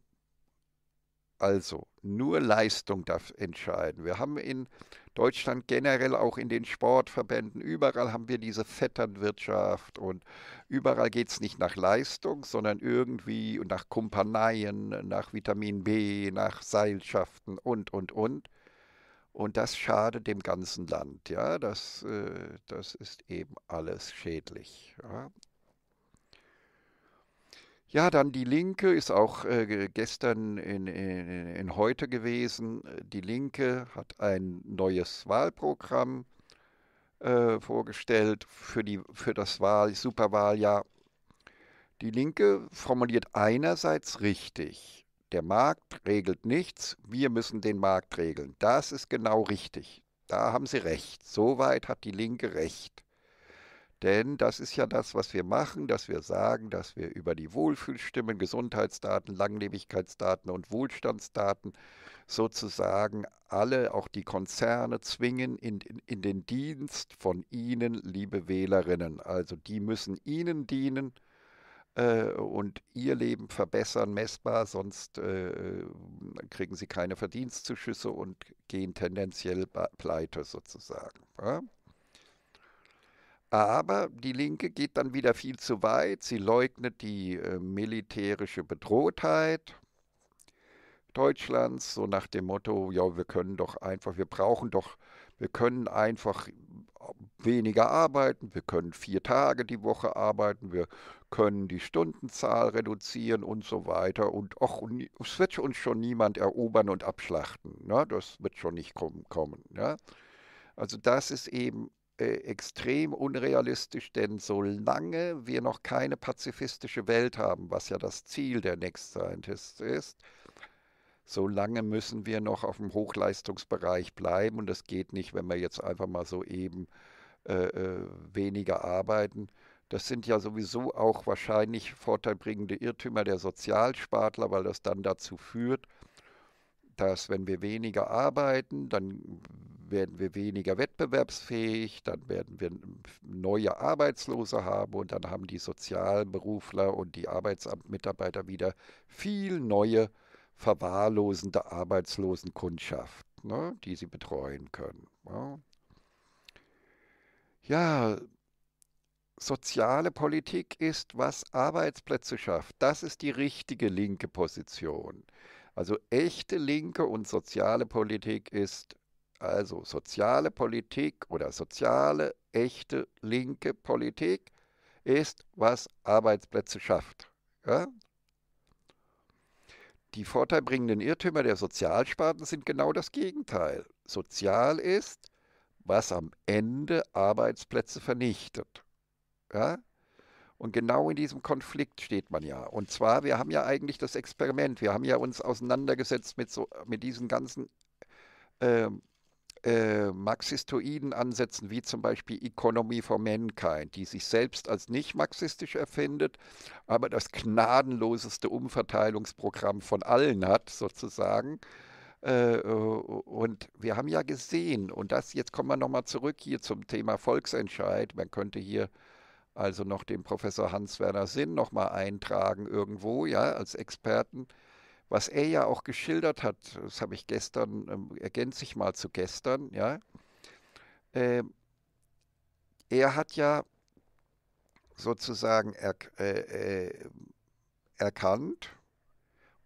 also, nur Leistung darf entscheiden. Wir haben in Deutschland generell, auch in den Sportverbänden, überall haben wir diese Vetternwirtschaft und überall geht es nicht nach Leistung, sondern irgendwie nach Kumpaneien, nach Vitamin B, nach Seilschaften und, und, und. Und das schadet dem ganzen Land. Ja, das, äh, das ist eben alles schädlich. Ja. Ja, dann die Linke ist auch äh, gestern in, in, in, heute gewesen. Die Linke hat ein neues Wahlprogramm äh, vorgestellt für, die, für das Wahl, Superwahljahr. Die Linke formuliert einerseits richtig, der Markt regelt nichts, wir müssen den Markt regeln. Das ist genau richtig. Da haben Sie recht. Soweit hat die Linke recht. Denn das ist ja das, was wir machen, dass wir sagen, dass wir über die Wohlfühlstimmen, Gesundheitsdaten, Langlebigkeitsdaten und Wohlstandsdaten sozusagen alle, auch die Konzerne, zwingen in, in, in den Dienst von Ihnen, liebe Wählerinnen. Also die müssen Ihnen dienen äh, und ihr Leben verbessern, messbar, sonst äh, kriegen sie keine Verdienstzuschüsse und gehen tendenziell pleite sozusagen. Ja? Aber die Linke geht dann wieder viel zu weit. Sie leugnet die äh, militärische Bedrohtheit Deutschlands, so nach dem Motto, ja, wir können doch einfach, wir brauchen doch, wir können einfach weniger arbeiten, wir können vier Tage die Woche arbeiten, wir können die Stundenzahl reduzieren und so weiter. Und och, es wird uns schon niemand erobern und abschlachten. Ne? Das wird schon nicht kommen. Ne? Also das ist eben äh, extrem unrealistisch, denn solange wir noch keine pazifistische Welt haben, was ja das Ziel der Next Scientists ist, solange müssen wir noch auf dem Hochleistungsbereich bleiben. Und das geht nicht, wenn wir jetzt einfach mal so eben äh, äh weniger arbeiten das sind ja sowieso auch wahrscheinlich vorteilbringende Irrtümer der Sozialspartler, weil das dann dazu führt, dass wenn wir weniger arbeiten, dann werden wir weniger wettbewerbsfähig, dann werden wir neue Arbeitslose haben und dann haben die Sozialberufler und die Arbeitsamtmitarbeiter wieder viel neue verwahrlosende Arbeitslosenkundschaft, ne, die sie betreuen können. Ja, ja soziale Politik ist, was Arbeitsplätze schafft. Das ist die richtige linke Position. Also echte linke und soziale Politik ist also soziale Politik oder soziale, echte linke Politik ist, was Arbeitsplätze schafft. Ja? Die vorteilbringenden Irrtümer der Sozialsparten sind genau das Gegenteil. Sozial ist, was am Ende Arbeitsplätze vernichtet. Ja? Und genau in diesem Konflikt steht man ja. Und zwar, wir haben ja eigentlich das Experiment, wir haben ja uns auseinandergesetzt mit, so, mit diesen ganzen äh, äh, marxistoiden Ansätzen, wie zum Beispiel Economy for Mankind, die sich selbst als nicht marxistisch erfindet, aber das gnadenloseste Umverteilungsprogramm von allen hat, sozusagen. Äh, äh, und wir haben ja gesehen, und das, jetzt kommen wir nochmal zurück hier zum Thema Volksentscheid, man könnte hier also noch den Professor Hans-Werner Sinn nochmal eintragen irgendwo, ja, als Experten. Was er ja auch geschildert hat, das habe ich gestern, ähm, ergänze ich mal zu gestern, ja. Ähm, er hat ja sozusagen er, äh, äh, erkannt,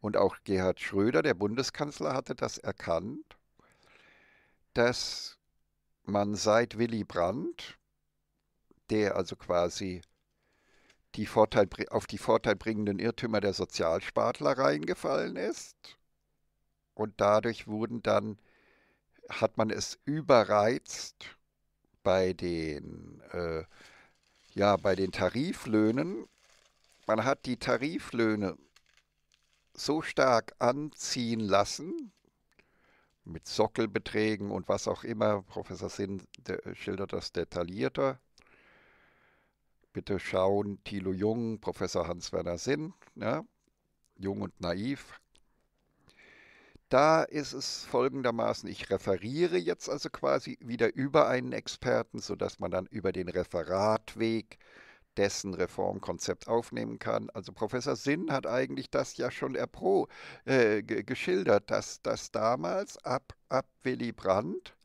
und auch Gerhard Schröder, der Bundeskanzler, hatte das erkannt, dass man seit Willy Brandt der also quasi die Vorteil, auf die vorteilbringenden Irrtümer der Sozialspartler reingefallen ist. Und dadurch wurden dann, hat man es überreizt bei den, äh, ja, bei den Tariflöhnen. Man hat die Tariflöhne so stark anziehen lassen, mit Sockelbeträgen und was auch immer. Professor Sinn schildert das detaillierter bitte schauen, Thilo Jung, Professor Hans-Werner Sinn, ne? Jung und Naiv. Da ist es folgendermaßen, ich referiere jetzt also quasi wieder über einen Experten, sodass man dann über den Referatweg dessen Reformkonzept aufnehmen kann. Also Professor Sinn hat eigentlich das ja schon erpro äh, geschildert, dass, dass damals ab, ab Willy Brandt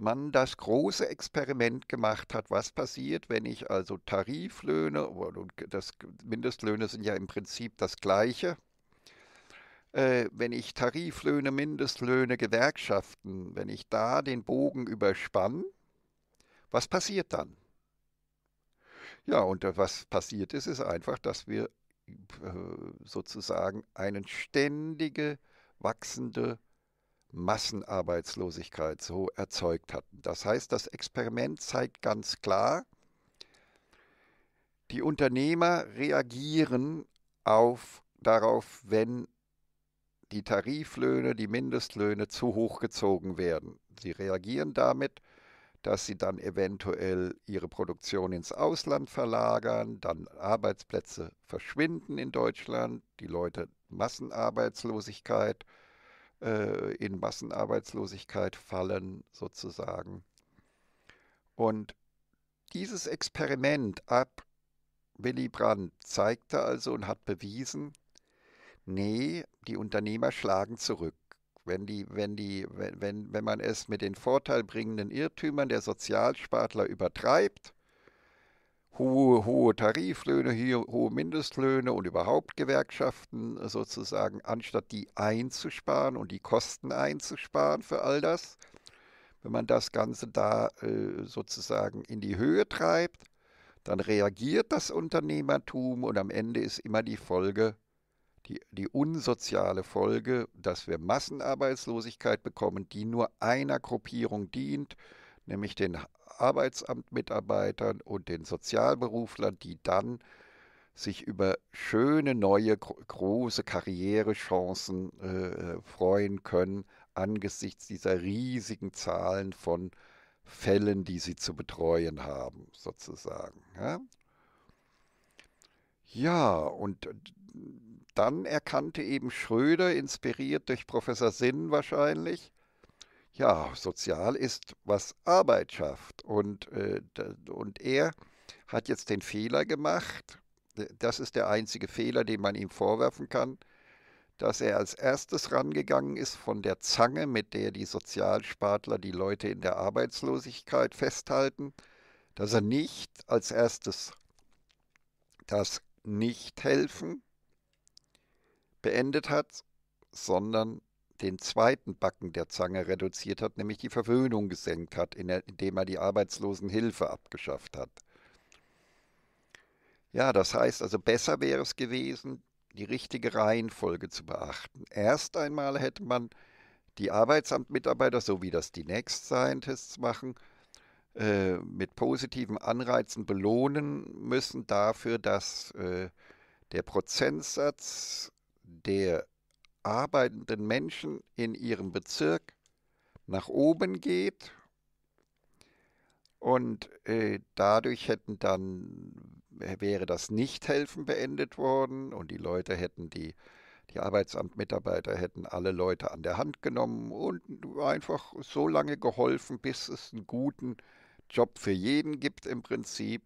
man das große Experiment gemacht hat, was passiert, wenn ich also Tariflöhne, das Mindestlöhne sind ja im Prinzip das gleiche, äh, wenn ich Tariflöhne, Mindestlöhne, Gewerkschaften, wenn ich da den Bogen überspann, was passiert dann? Ja, und äh, was passiert ist, ist einfach, dass wir äh, sozusagen eine ständige wachsende Massenarbeitslosigkeit so erzeugt hatten. Das heißt, das Experiment zeigt ganz klar, die Unternehmer reagieren auf, darauf, wenn die Tariflöhne, die Mindestlöhne zu hoch gezogen werden. Sie reagieren damit, dass sie dann eventuell ihre Produktion ins Ausland verlagern, dann Arbeitsplätze verschwinden in Deutschland, die Leute Massenarbeitslosigkeit, äh, in Massenarbeitslosigkeit fallen sozusagen. Und dieses Experiment ab Willy Brandt zeigte also und hat bewiesen, nee, die Unternehmer schlagen zurück. Wenn, die, wenn, die, wenn, wenn, wenn man es mit den vorteilbringenden Irrtümern der Sozialspartler übertreibt, hohe, hohe Tariflöhne, hohe Mindestlöhne und überhaupt Gewerkschaften sozusagen, anstatt die einzusparen und die Kosten einzusparen für all das, wenn man das Ganze da äh, sozusagen in die Höhe treibt, dann reagiert das Unternehmertum und am Ende ist immer die Folge, die, die unsoziale Folge, dass wir Massenarbeitslosigkeit bekommen, die nur einer Gruppierung dient, nämlich den Arbeitsamtmitarbeitern und den Sozialberuflern, die dann sich über schöne neue große Karrierechancen äh, äh, freuen können angesichts dieser riesigen Zahlen von Fällen, die sie zu betreuen haben, sozusagen. Ja, ja und äh, dann erkannte eben Schröder, inspiriert durch Professor Sinn wahrscheinlich, ja, sozial ist, was Arbeit schafft. Und, äh, und er hat jetzt den Fehler gemacht, das ist der einzige Fehler, den man ihm vorwerfen kann, dass er als erstes rangegangen ist von der Zange, mit der die Sozialspartler die Leute in der Arbeitslosigkeit festhalten, dass er nicht als erstes das Nichthelfen beendet hat, sondern den zweiten Backen der Zange reduziert hat, nämlich die Verwöhnung gesenkt hat, indem er die Arbeitslosenhilfe abgeschafft hat. Ja, das heißt also, besser wäre es gewesen, die richtige Reihenfolge zu beachten. Erst einmal hätte man die Arbeitsamtmitarbeiter, so wie das die Next Scientists machen, äh, mit positiven Anreizen belohnen müssen dafür, dass äh, der Prozentsatz der arbeitenden Menschen in ihrem Bezirk nach oben geht. Und äh, dadurch hätten dann, äh, wäre das Nichthelfen beendet worden und die Leute hätten die, die Arbeitsamtmitarbeiter hätten alle Leute an der Hand genommen und einfach so lange geholfen, bis es einen guten Job für jeden gibt im Prinzip.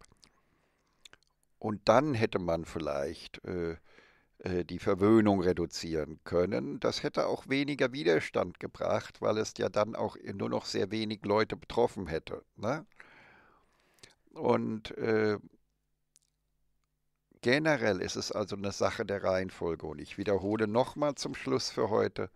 Und dann hätte man vielleicht äh, äh, die Verwöhnung reduzieren können. Das hätte auch weniger Widerstand gebracht, weil es ja dann auch nur noch sehr wenig Leute betroffen hätte. Ne? Und äh, generell ist es also eine Sache der Reihenfolge. Und ich wiederhole nochmal zum Schluss für heute,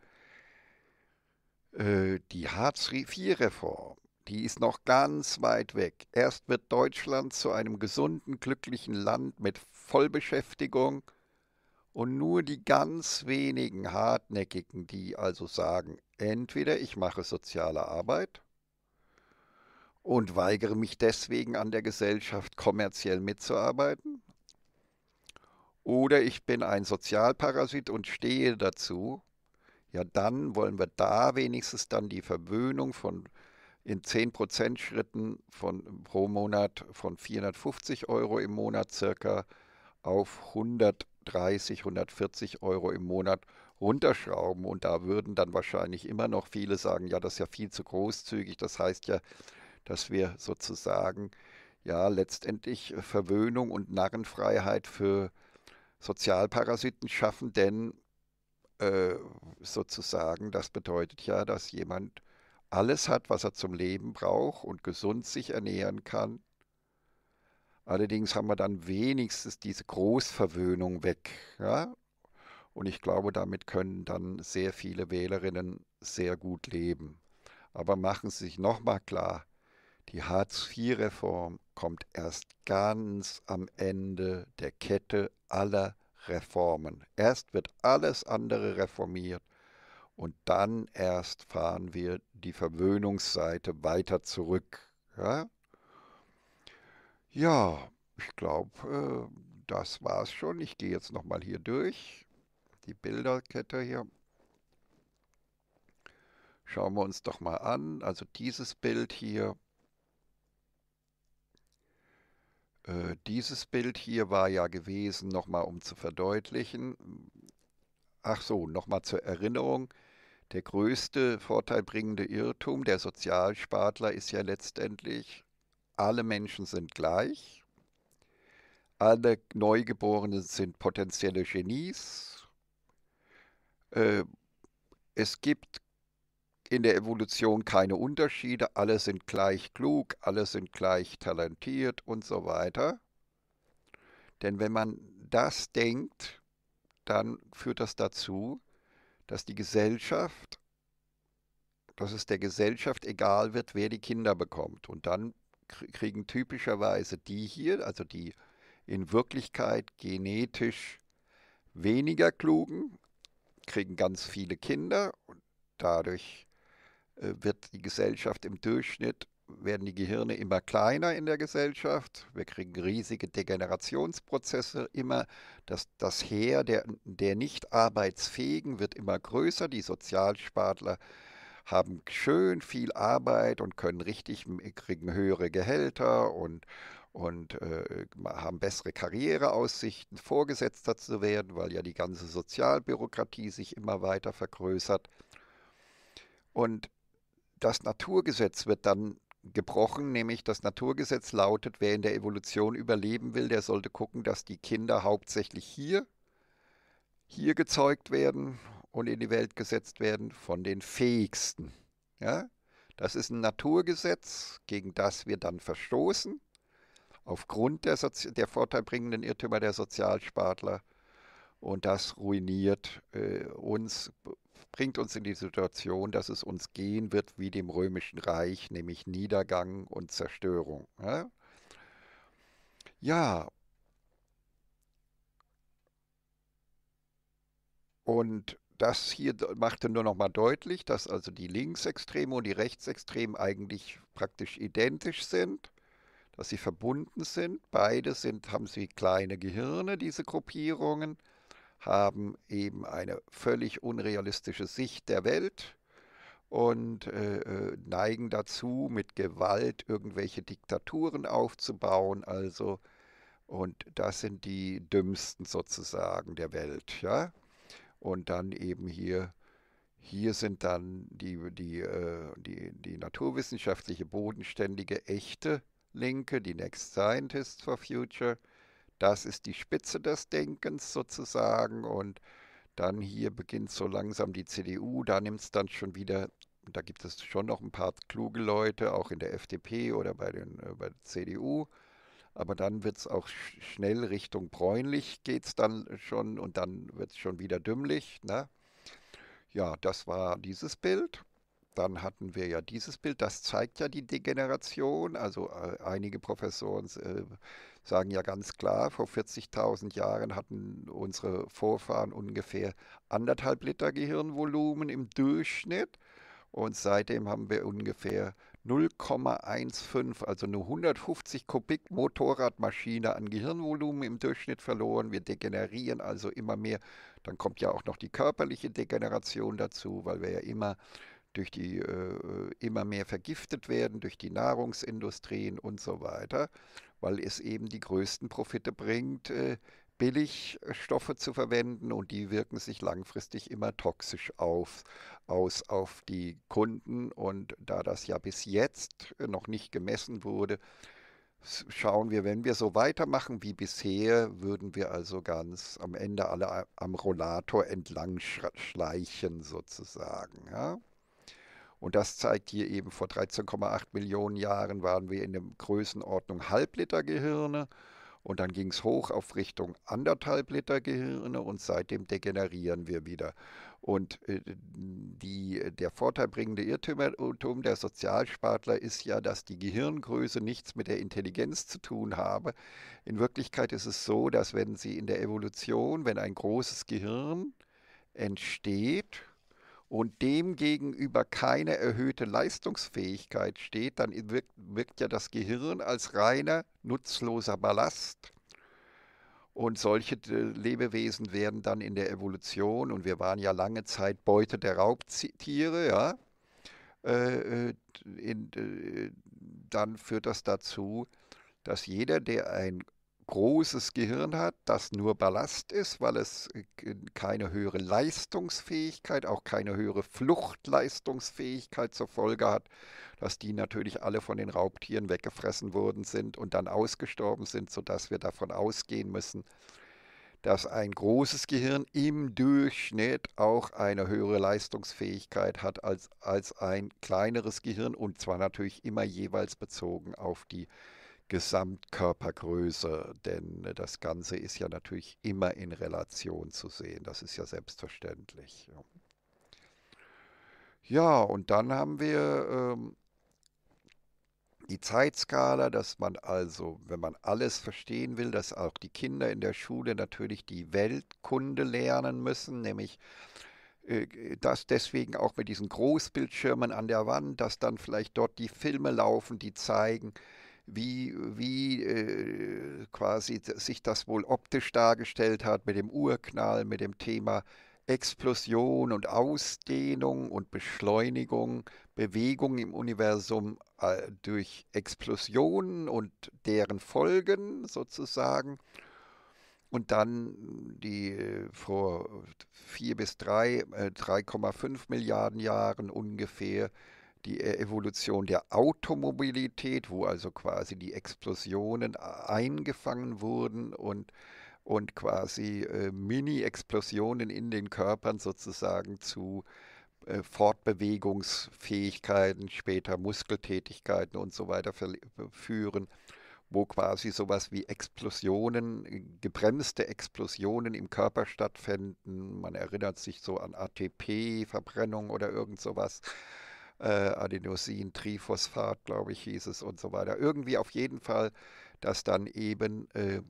äh, die Hartz-IV-Reform, die ist noch ganz weit weg. Erst wird Deutschland zu einem gesunden, glücklichen Land mit Vollbeschäftigung – und nur die ganz wenigen Hartnäckigen, die also sagen, entweder ich mache soziale Arbeit und weigere mich deswegen an der Gesellschaft kommerziell mitzuarbeiten, oder ich bin ein Sozialparasit und stehe dazu, ja dann wollen wir da wenigstens dann die Verwöhnung von in 10% Schritten von, pro Monat von 450 Euro im Monat circa auf 100 Euro. 130, 140 Euro im Monat runterschrauben. Und da würden dann wahrscheinlich immer noch viele sagen, ja, das ist ja viel zu großzügig. Das heißt ja, dass wir sozusagen ja letztendlich äh, Verwöhnung und Narrenfreiheit für Sozialparasiten schaffen, denn äh, sozusagen, das bedeutet ja, dass jemand alles hat, was er zum Leben braucht und gesund sich ernähren kann Allerdings haben wir dann wenigstens diese Großverwöhnung weg. Ja? Und ich glaube, damit können dann sehr viele Wählerinnen sehr gut leben. Aber machen Sie sich nochmal klar, die Hartz-IV-Reform kommt erst ganz am Ende der Kette aller Reformen. Erst wird alles andere reformiert und dann erst fahren wir die Verwöhnungsseite weiter zurück. Ja? Ja, ich glaube, äh, das war's schon. Ich gehe jetzt nochmal hier durch. Die Bilderkette hier. Schauen wir uns doch mal an. Also dieses Bild hier. Äh, dieses Bild hier war ja gewesen, nochmal um zu verdeutlichen. Ach so, nochmal zur Erinnerung. Der größte vorteilbringende Irrtum der Sozialspartler ist ja letztendlich, alle Menschen sind gleich, alle Neugeborenen sind potenzielle Genies. Äh, es gibt in der Evolution keine Unterschiede, alle sind gleich klug, alle sind gleich talentiert und so weiter. Denn wenn man das denkt, dann führt das dazu, dass die Gesellschaft, dass es der Gesellschaft egal wird, wer die Kinder bekommt. Und dann kriegen typischerweise die hier, also die in Wirklichkeit genetisch weniger klugen, kriegen ganz viele Kinder und dadurch äh, wird die Gesellschaft im Durchschnitt, werden die Gehirne immer kleiner in der Gesellschaft. Wir kriegen riesige Degenerationsprozesse immer. Das, das Heer der, der nicht arbeitsfähigen wird immer größer. Die Sozialspartler äh, haben schön viel Arbeit und können richtig, äh, kriegen höhere Gehälter und, und äh, haben bessere Karriereaussichten, Vorgesetzter zu werden, weil ja die ganze Sozialbürokratie sich immer weiter vergrößert. Und das Naturgesetz wird dann gebrochen, nämlich das Naturgesetz lautet, wer in der Evolution überleben will, der sollte gucken, dass die Kinder hauptsächlich hier, hier gezeugt werden und in die Welt gesetzt werden von den Fähigsten. Ja? Das ist ein Naturgesetz, gegen das wir dann verstoßen, aufgrund der, Sozi der vorteilbringenden Irrtümer der Sozialspartler. Und das ruiniert äh, uns, bringt uns in die Situation, dass es uns gehen wird wie dem römischen Reich, nämlich Niedergang und Zerstörung. Ja, ja. und das hier machte nur noch mal deutlich, dass also die Linksextreme und die Rechtsextremen eigentlich praktisch identisch sind, dass sie verbunden sind. Beide sind, haben sie kleine Gehirne, diese Gruppierungen, haben eben eine völlig unrealistische Sicht der Welt und äh, äh neigen dazu, mit Gewalt irgendwelche Diktaturen aufzubauen. Also, und das sind die dümmsten sozusagen der Welt, ja und dann eben hier, hier sind dann die, die, äh, die, die naturwissenschaftliche, bodenständige, echte Linke, die Next Scientists for Future. Das ist die Spitze des Denkens sozusagen und dann hier beginnt so langsam die CDU, da nimmt es dann schon wieder, da gibt es schon noch ein paar kluge Leute, auch in der FDP oder bei, den, äh, bei der CDU aber dann wird es auch schnell Richtung bräunlich geht es dann schon und dann wird es schon wieder dümmlich. Ne? Ja, das war dieses Bild. Dann hatten wir ja dieses Bild, das zeigt ja die Degeneration. Also äh, einige Professoren äh, sagen ja ganz klar, vor 40.000 Jahren hatten unsere Vorfahren ungefähr anderthalb Liter Gehirnvolumen im Durchschnitt und seitdem haben wir ungefähr 0,15, also eine 150 Kubik Motorradmaschine an Gehirnvolumen im Durchschnitt verloren. Wir degenerieren also immer mehr. Dann kommt ja auch noch die körperliche Degeneration dazu, weil wir ja immer durch die äh, immer mehr vergiftet werden, durch die Nahrungsindustrien und so weiter, weil es eben die größten Profite bringt, äh, Billigstoffe zu verwenden und die wirken sich langfristig immer toxisch auf, aus auf die Kunden. Und da das ja bis jetzt noch nicht gemessen wurde, schauen wir, wenn wir so weitermachen wie bisher, würden wir also ganz am Ende alle am Rollator entlang schleichen sozusagen. Ja? Und das zeigt hier eben, vor 13,8 Millionen Jahren waren wir in der Größenordnung Halblitergehirne. Gehirne und dann ging es hoch auf Richtung anderthalb Liter Gehirne und seitdem degenerieren wir wieder. Und äh, die, der vorteilbringende Irrtum der Sozialspartler ist ja, dass die Gehirngröße nichts mit der Intelligenz zu tun habe. In Wirklichkeit ist es so, dass wenn Sie in der Evolution, wenn ein großes Gehirn entsteht, und demgegenüber keine erhöhte Leistungsfähigkeit steht, dann wirkt, wirkt ja das Gehirn als reiner nutzloser Ballast. Und solche äh, Lebewesen werden dann in der Evolution, und wir waren ja lange Zeit Beute der Raubtiere, ja, äh, äh in, äh, dann führt das dazu, dass jeder, der ein großes Gehirn hat, das nur Ballast ist, weil es äh, keine höhere Leistungsfähigkeit, auch keine höhere Fluchtleistungsfähigkeit zur Folge hat, dass die natürlich alle von den Raubtieren weggefressen worden sind und dann ausgestorben sind, sodass wir davon ausgehen müssen, dass ein großes Gehirn im Durchschnitt auch eine höhere Leistungsfähigkeit hat als, als ein kleineres Gehirn und zwar natürlich immer jeweils bezogen auf die Gesamtkörpergröße, denn äh, das Ganze ist ja natürlich immer in Relation zu sehen, das ist ja selbstverständlich. Ja, und dann haben wir ähm, die Zeitskala, dass man also, wenn man alles verstehen will, dass auch die Kinder in der Schule natürlich die Weltkunde lernen müssen, nämlich äh, dass deswegen auch mit diesen Großbildschirmen an der Wand, dass dann vielleicht dort die Filme laufen, die zeigen, wie, wie äh, quasi sich das wohl optisch dargestellt hat mit dem Urknall, mit dem Thema Explosion und Ausdehnung und Beschleunigung, Bewegung im Universum äh, durch Explosionen und deren Folgen sozusagen. Und dann die äh, vor vier bis drei, 3,5 äh, Milliarden Jahren ungefähr die e-, Evolution der Automobilität, wo also quasi die Explosionen äh, eingefangen wurden und, und quasi äh, Mini-Explosionen in den Körpern sozusagen zu äh, Fortbewegungsfähigkeiten, später Muskeltätigkeiten und so weiter führen wo quasi sowas wie Explosionen, gebremste Explosionen im Körper stattfinden. Man erinnert sich so an ATP-Verbrennung oder irgend sowas äh, Adenosin, Triphosphat, glaube ich, hieß es und so weiter. Irgendwie auf jeden Fall, dass dann eben äh,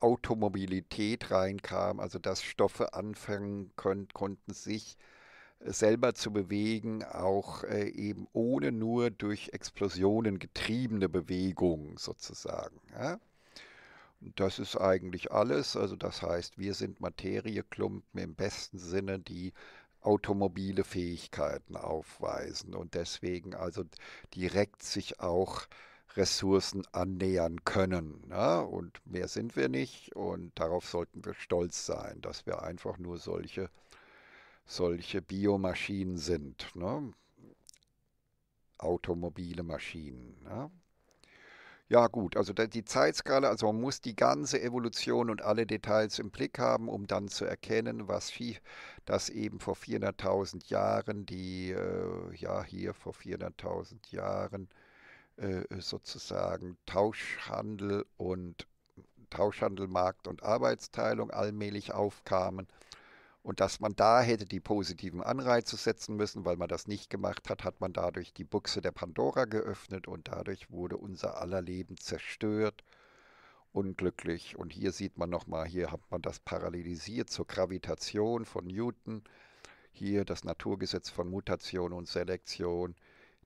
Automobilität reinkam, also dass Stoffe anfangen können, konnten sich äh, selber zu bewegen, auch äh, eben ohne nur durch Explosionen getriebene Bewegung sozusagen. Ja? Das ist eigentlich alles. Also das heißt, wir sind Materieklumpen im besten Sinne, die automobile Fähigkeiten aufweisen und deswegen also direkt sich auch Ressourcen annähern können. Ne? Und mehr sind wir nicht und darauf sollten wir stolz sein, dass wir einfach nur solche, solche Biomaschinen sind. Ne? Automobile Maschinen. Ne? Ja gut, also die Zeitskala, also man muss die ganze Evolution und alle Details im Blick haben, um dann zu erkennen, was das eben vor 400.000 Jahren, die äh, ja hier vor 400.000 Jahren äh, sozusagen Tauschhandel und Tauschhandelmarkt und Arbeitsteilung allmählich aufkamen und dass man da hätte die positiven Anreize setzen müssen, weil man das nicht gemacht hat, hat man dadurch die Buchse der Pandora geöffnet und dadurch wurde unser aller Leben zerstört, unglücklich. Und hier sieht man nochmal, hier hat man das parallelisiert zur Gravitation von Newton, hier das Naturgesetz von Mutation und Selektion.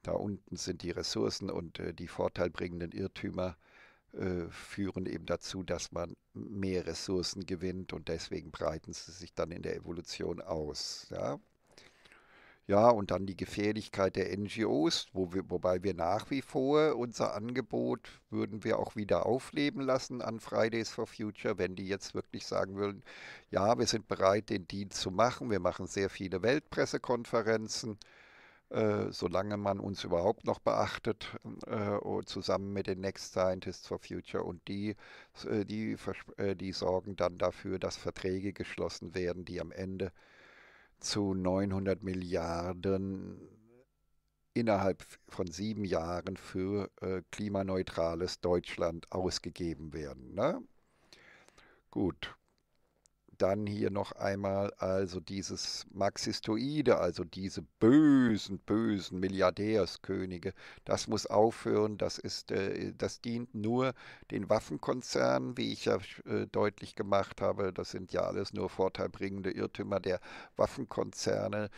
Da unten sind die Ressourcen und äh, die vorteilbringenden Irrtümer. Äh, führen eben dazu, dass man mehr Ressourcen gewinnt und deswegen breiten sie sich dann in der Evolution aus. Ja, ja und dann die Gefährlichkeit der NGOs, wo wir, wobei wir nach wie vor unser Angebot würden wir auch wieder aufleben lassen an Fridays for Future, wenn die jetzt wirklich sagen würden, ja, wir sind bereit, den Deal zu machen. Wir machen sehr viele Weltpressekonferenzen. Äh, solange man uns überhaupt noch beachtet, äh, zusammen mit den Next Scientists for Future und die, äh, die, äh, die sorgen dann dafür, dass Verträge geschlossen werden, die am Ende zu 900 Milliarden innerhalb von sieben Jahren für äh, klimaneutrales Deutschland ausgegeben werden. Ne? Gut, dann hier noch einmal also dieses Maxistoide, also diese bösen, bösen Milliardärskönige. Das muss aufhören. Das, ist, äh, das dient nur den Waffenkonzernen, wie ich ja äh, deutlich gemacht habe. Das sind ja alles nur vorteilbringende Irrtümer der Waffenkonzerne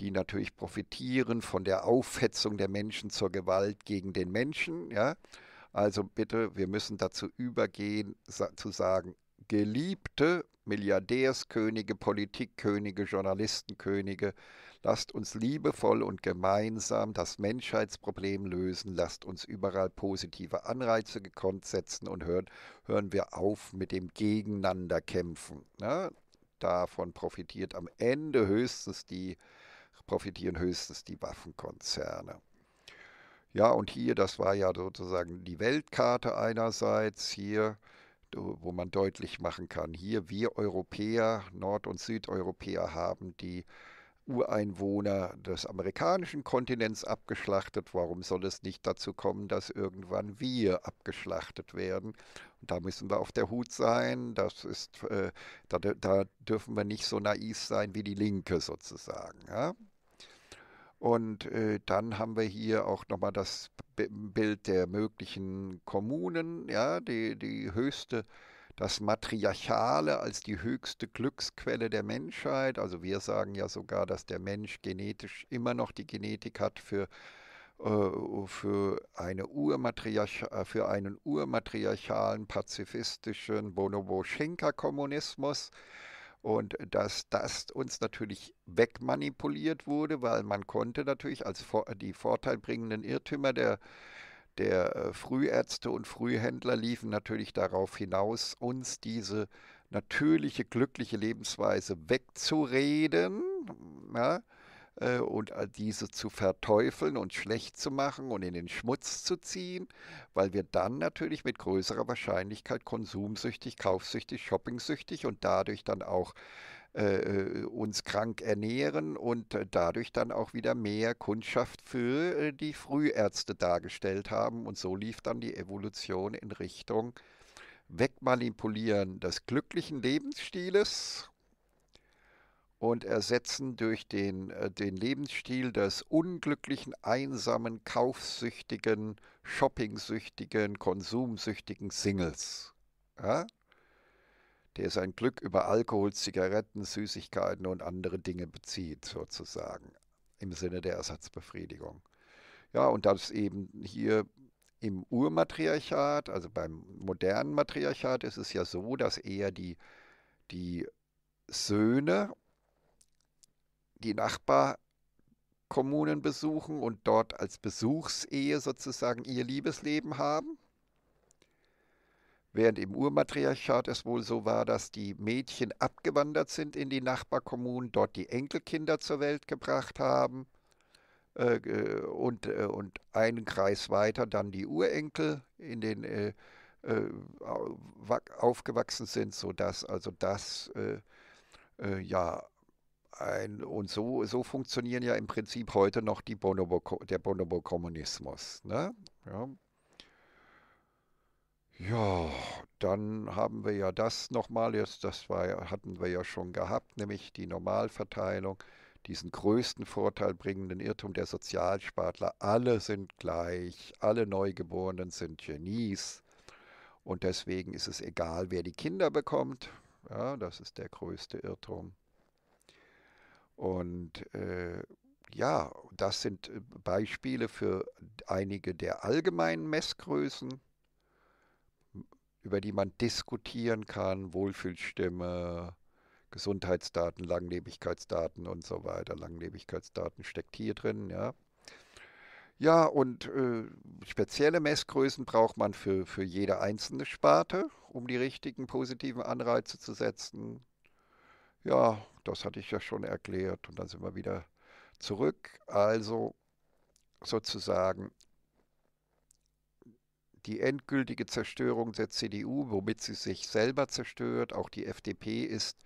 die natürlich profitieren von der Aufhetzung der Menschen zur Gewalt gegen den Menschen, ja, also bitte, wir müssen dazu übergehen, zu sagen, geliebte Milliardärskönige, Politikkönige, Journalistenkönige, lasst uns liebevoll und gemeinsam das Menschheitsproblem lösen, lasst uns überall positive Anreize gekonnt setzen und hören, hören wir auf mit dem Gegeneinanderkämpfen. Ne? Davon profitiert am Ende höchstens die, profitieren höchstens die Waffenkonzerne. Ja, und hier, das war ja sozusagen die Weltkarte einerseits, hier wo man deutlich machen kann, hier wir Europäer, Nord- und Südeuropäer haben die Ureinwohner des amerikanischen Kontinents abgeschlachtet. Warum soll es nicht dazu kommen, dass irgendwann wir abgeschlachtet werden? Und da müssen wir auf der Hut sein. Das ist, äh, da, da, dürfen wir nicht so naiv sein wie die Linke sozusagen. Ja? Und äh, dann haben wir hier auch nochmal das Bild der möglichen Kommunen, ja, die, die höchste, das Matriarchale als die höchste Glücksquelle der Menschheit. Also wir sagen ja sogar, dass der Mensch genetisch immer noch die Genetik hat für äh, für, eine Urmatriarch äh, für einen urmatriarchalen, pazifistischen Bonobo-Schenker-Kommunismus. Und dass das uns natürlich wegmanipuliert wurde, weil man konnte natürlich als die vorteilbringenden Irrtümer der, der äh, Frühärzte und Frühhändler liefen natürlich darauf hinaus, uns diese natürliche, glückliche Lebensweise wegzureden. Ja, äh, und äh, diese zu verteufeln und schlecht zu machen und in den Schmutz zu ziehen, weil wir dann natürlich mit größerer Wahrscheinlichkeit konsumsüchtig, kaufsüchtig, shoppingsüchtig und dadurch dann auch äh, äh uns krank ernähren und äh, dadurch dann auch wieder mehr Kundschaft für äh, die Frühärzte dargestellt haben. Und so lief dann die Evolution in Richtung Wegmanipulieren des glücklichen Lebensstiles und ersetzen durch den, äh, den Lebensstil des unglücklichen, einsamen, kaufsüchtigen, shoppingsüchtigen, konsumsüchtigen Singles. Ja? Der sein Glück über Alkohol, Zigaretten, Süßigkeiten und andere Dinge bezieht, sozusagen, im Sinne der Ersatzbefriedigung. Ja, und das eben hier im Urmatriarchat, also beim modernen Matriarchat, ist es ja so, dass eher die, die Söhne die Nachbarkommunen besuchen und dort als Besuchsehe sozusagen ihr Liebesleben haben. Während im Urmatriarchat es wohl so war, dass die Mädchen abgewandert sind in die Nachbarkommunen, dort die Enkelkinder zur Welt gebracht haben äh, und, äh, und einen Kreis weiter dann die Urenkel in den äh, äh aufgewachsen sind, sodass also das äh, äh, ja ein, und so, so funktionieren ja im Prinzip heute noch die Bonobo, der Bonobo-Kommunismus. Ne? Ja. ja, dann haben wir ja das nochmal, jetzt, das war, hatten wir ja schon gehabt, nämlich die Normalverteilung, diesen größten Vorteil bringenden Irrtum der Sozialspartler. Alle sind gleich, alle Neugeborenen sind Genies und deswegen ist es egal, wer die Kinder bekommt. Ja, das ist der größte Irrtum. Und äh, ja, das sind äh, Beispiele für einige der allgemeinen Messgrößen, über die man diskutieren kann, Wohlfühlstimme, Gesundheitsdaten, Langlebigkeitsdaten und so weiter. Langlebigkeitsdaten steckt hier drin, ja. Ja, und äh, spezielle Messgrößen braucht man für, für jede einzelne Sparte, um die richtigen positiven Anreize zu setzen. Ja, das hatte ich ja schon erklärt. Und dann sind wir wieder zurück. Also sozusagen die endgültige Zerstörung der CDU, womit sie sich selber zerstört, auch die FDP ist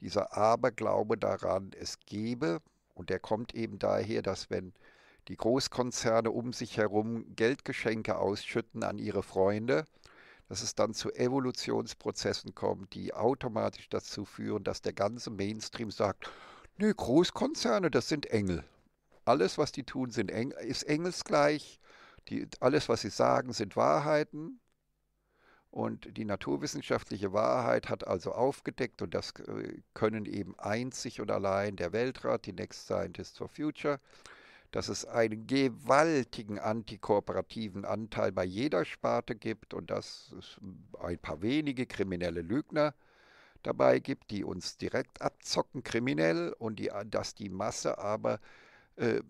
dieser Aberglaube daran, es gebe, und der kommt eben daher, dass wenn die Großkonzerne um sich herum Geldgeschenke ausschütten an ihre Freunde, dass es dann zu Evolutionsprozessen kommt, die automatisch dazu führen, dass der ganze Mainstream sagt, nö, Großkonzerne, das sind Engel. Alles, was die tun, sind Engel, ist engelsgleich. Die, alles, was sie sagen, sind Wahrheiten. Und die naturwissenschaftliche Wahrheit hat also aufgedeckt, und das äh, können eben einzig und allein der Weltrat, die Next Scientists for Future, dass es einen gewaltigen antikooperativen Anteil bei jeder Sparte gibt und dass es ein paar wenige kriminelle Lügner dabei gibt, die uns direkt abzocken, kriminell, und die, dass die Masse aber äh,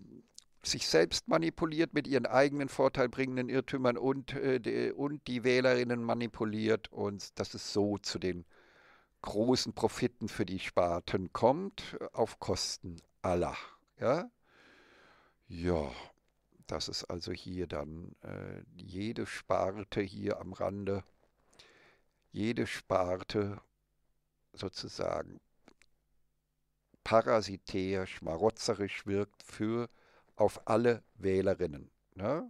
sich selbst manipuliert mit ihren eigenen vorteilbringenden Irrtümern und, äh, de, und die Wählerinnen manipuliert und dass es so zu den großen Profiten für die Sparten kommt, auf Kosten aller. Ja? Ja, das ist also hier dann äh, jede Sparte hier am Rande, jede Sparte sozusagen parasitär, schmarotzerisch wirkt für auf alle Wählerinnen. Ne?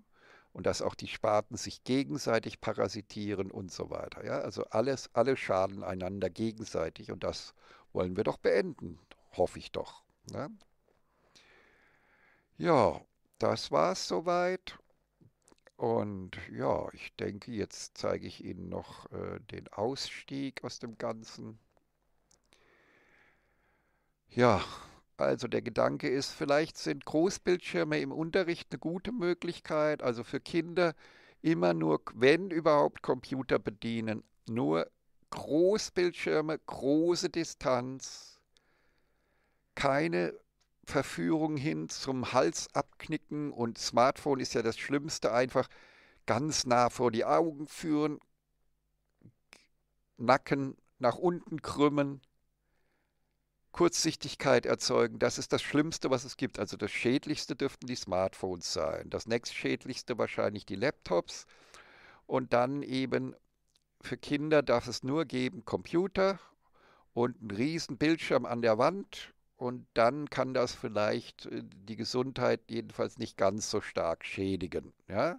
Und dass auch die Sparten sich gegenseitig parasitieren und so weiter. Ja? Also alles, alle schaden einander gegenseitig und das wollen wir doch beenden, hoffe ich doch. Ne? Ja, das war's soweit. Und ja, ich denke, jetzt zeige ich Ihnen noch äh, den Ausstieg aus dem Ganzen. Ja, also der Gedanke ist, vielleicht sind Großbildschirme im Unterricht eine gute Möglichkeit, also für Kinder immer nur, wenn überhaupt, Computer bedienen. Nur Großbildschirme, große Distanz, keine Verführung hin zum Hals abknicken und Smartphone ist ja das Schlimmste, einfach ganz nah vor die Augen führen, Nacken nach unten krümmen, Kurzsichtigkeit erzeugen, das ist das Schlimmste, was es gibt. Also das Schädlichste dürften die Smartphones sein, das nächstschädlichste wahrscheinlich die Laptops und dann eben für Kinder darf es nur geben Computer und einen riesen Bildschirm an der Wand und dann kann das vielleicht äh, die Gesundheit jedenfalls nicht ganz so stark schädigen. Ja?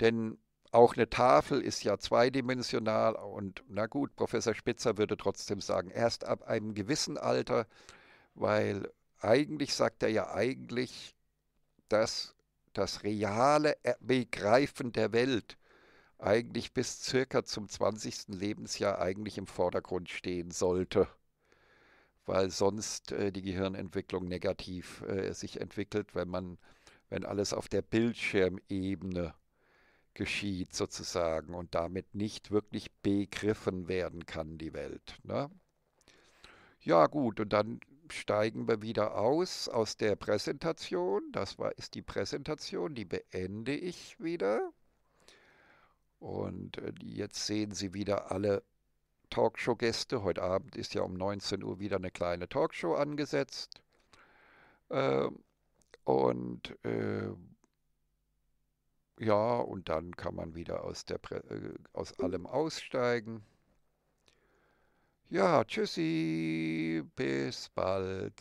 Denn auch eine Tafel ist ja zweidimensional und na gut, Professor Spitzer würde trotzdem sagen, erst ab einem gewissen Alter, weil eigentlich sagt er ja eigentlich, dass das reale äh, Begreifen der Welt eigentlich bis circa zum 20. Lebensjahr eigentlich im Vordergrund stehen sollte weil sonst äh, die Gehirnentwicklung negativ äh, sich entwickelt, wenn man, wenn alles auf der Bildschirmebene geschieht sozusagen und damit nicht wirklich begriffen werden kann, die Welt. Ne? Ja gut, und dann steigen wir wieder aus aus der Präsentation. Das war, ist die Präsentation, die beende ich wieder. Und äh, jetzt sehen Sie wieder alle Talkshow-Gäste. Heute Abend ist ja um 19 Uhr wieder eine kleine Talkshow angesetzt. Ähm, und äh, ja, und dann kann man wieder aus, der Pre äh, aus allem aussteigen. Ja, tschüssi, bis bald.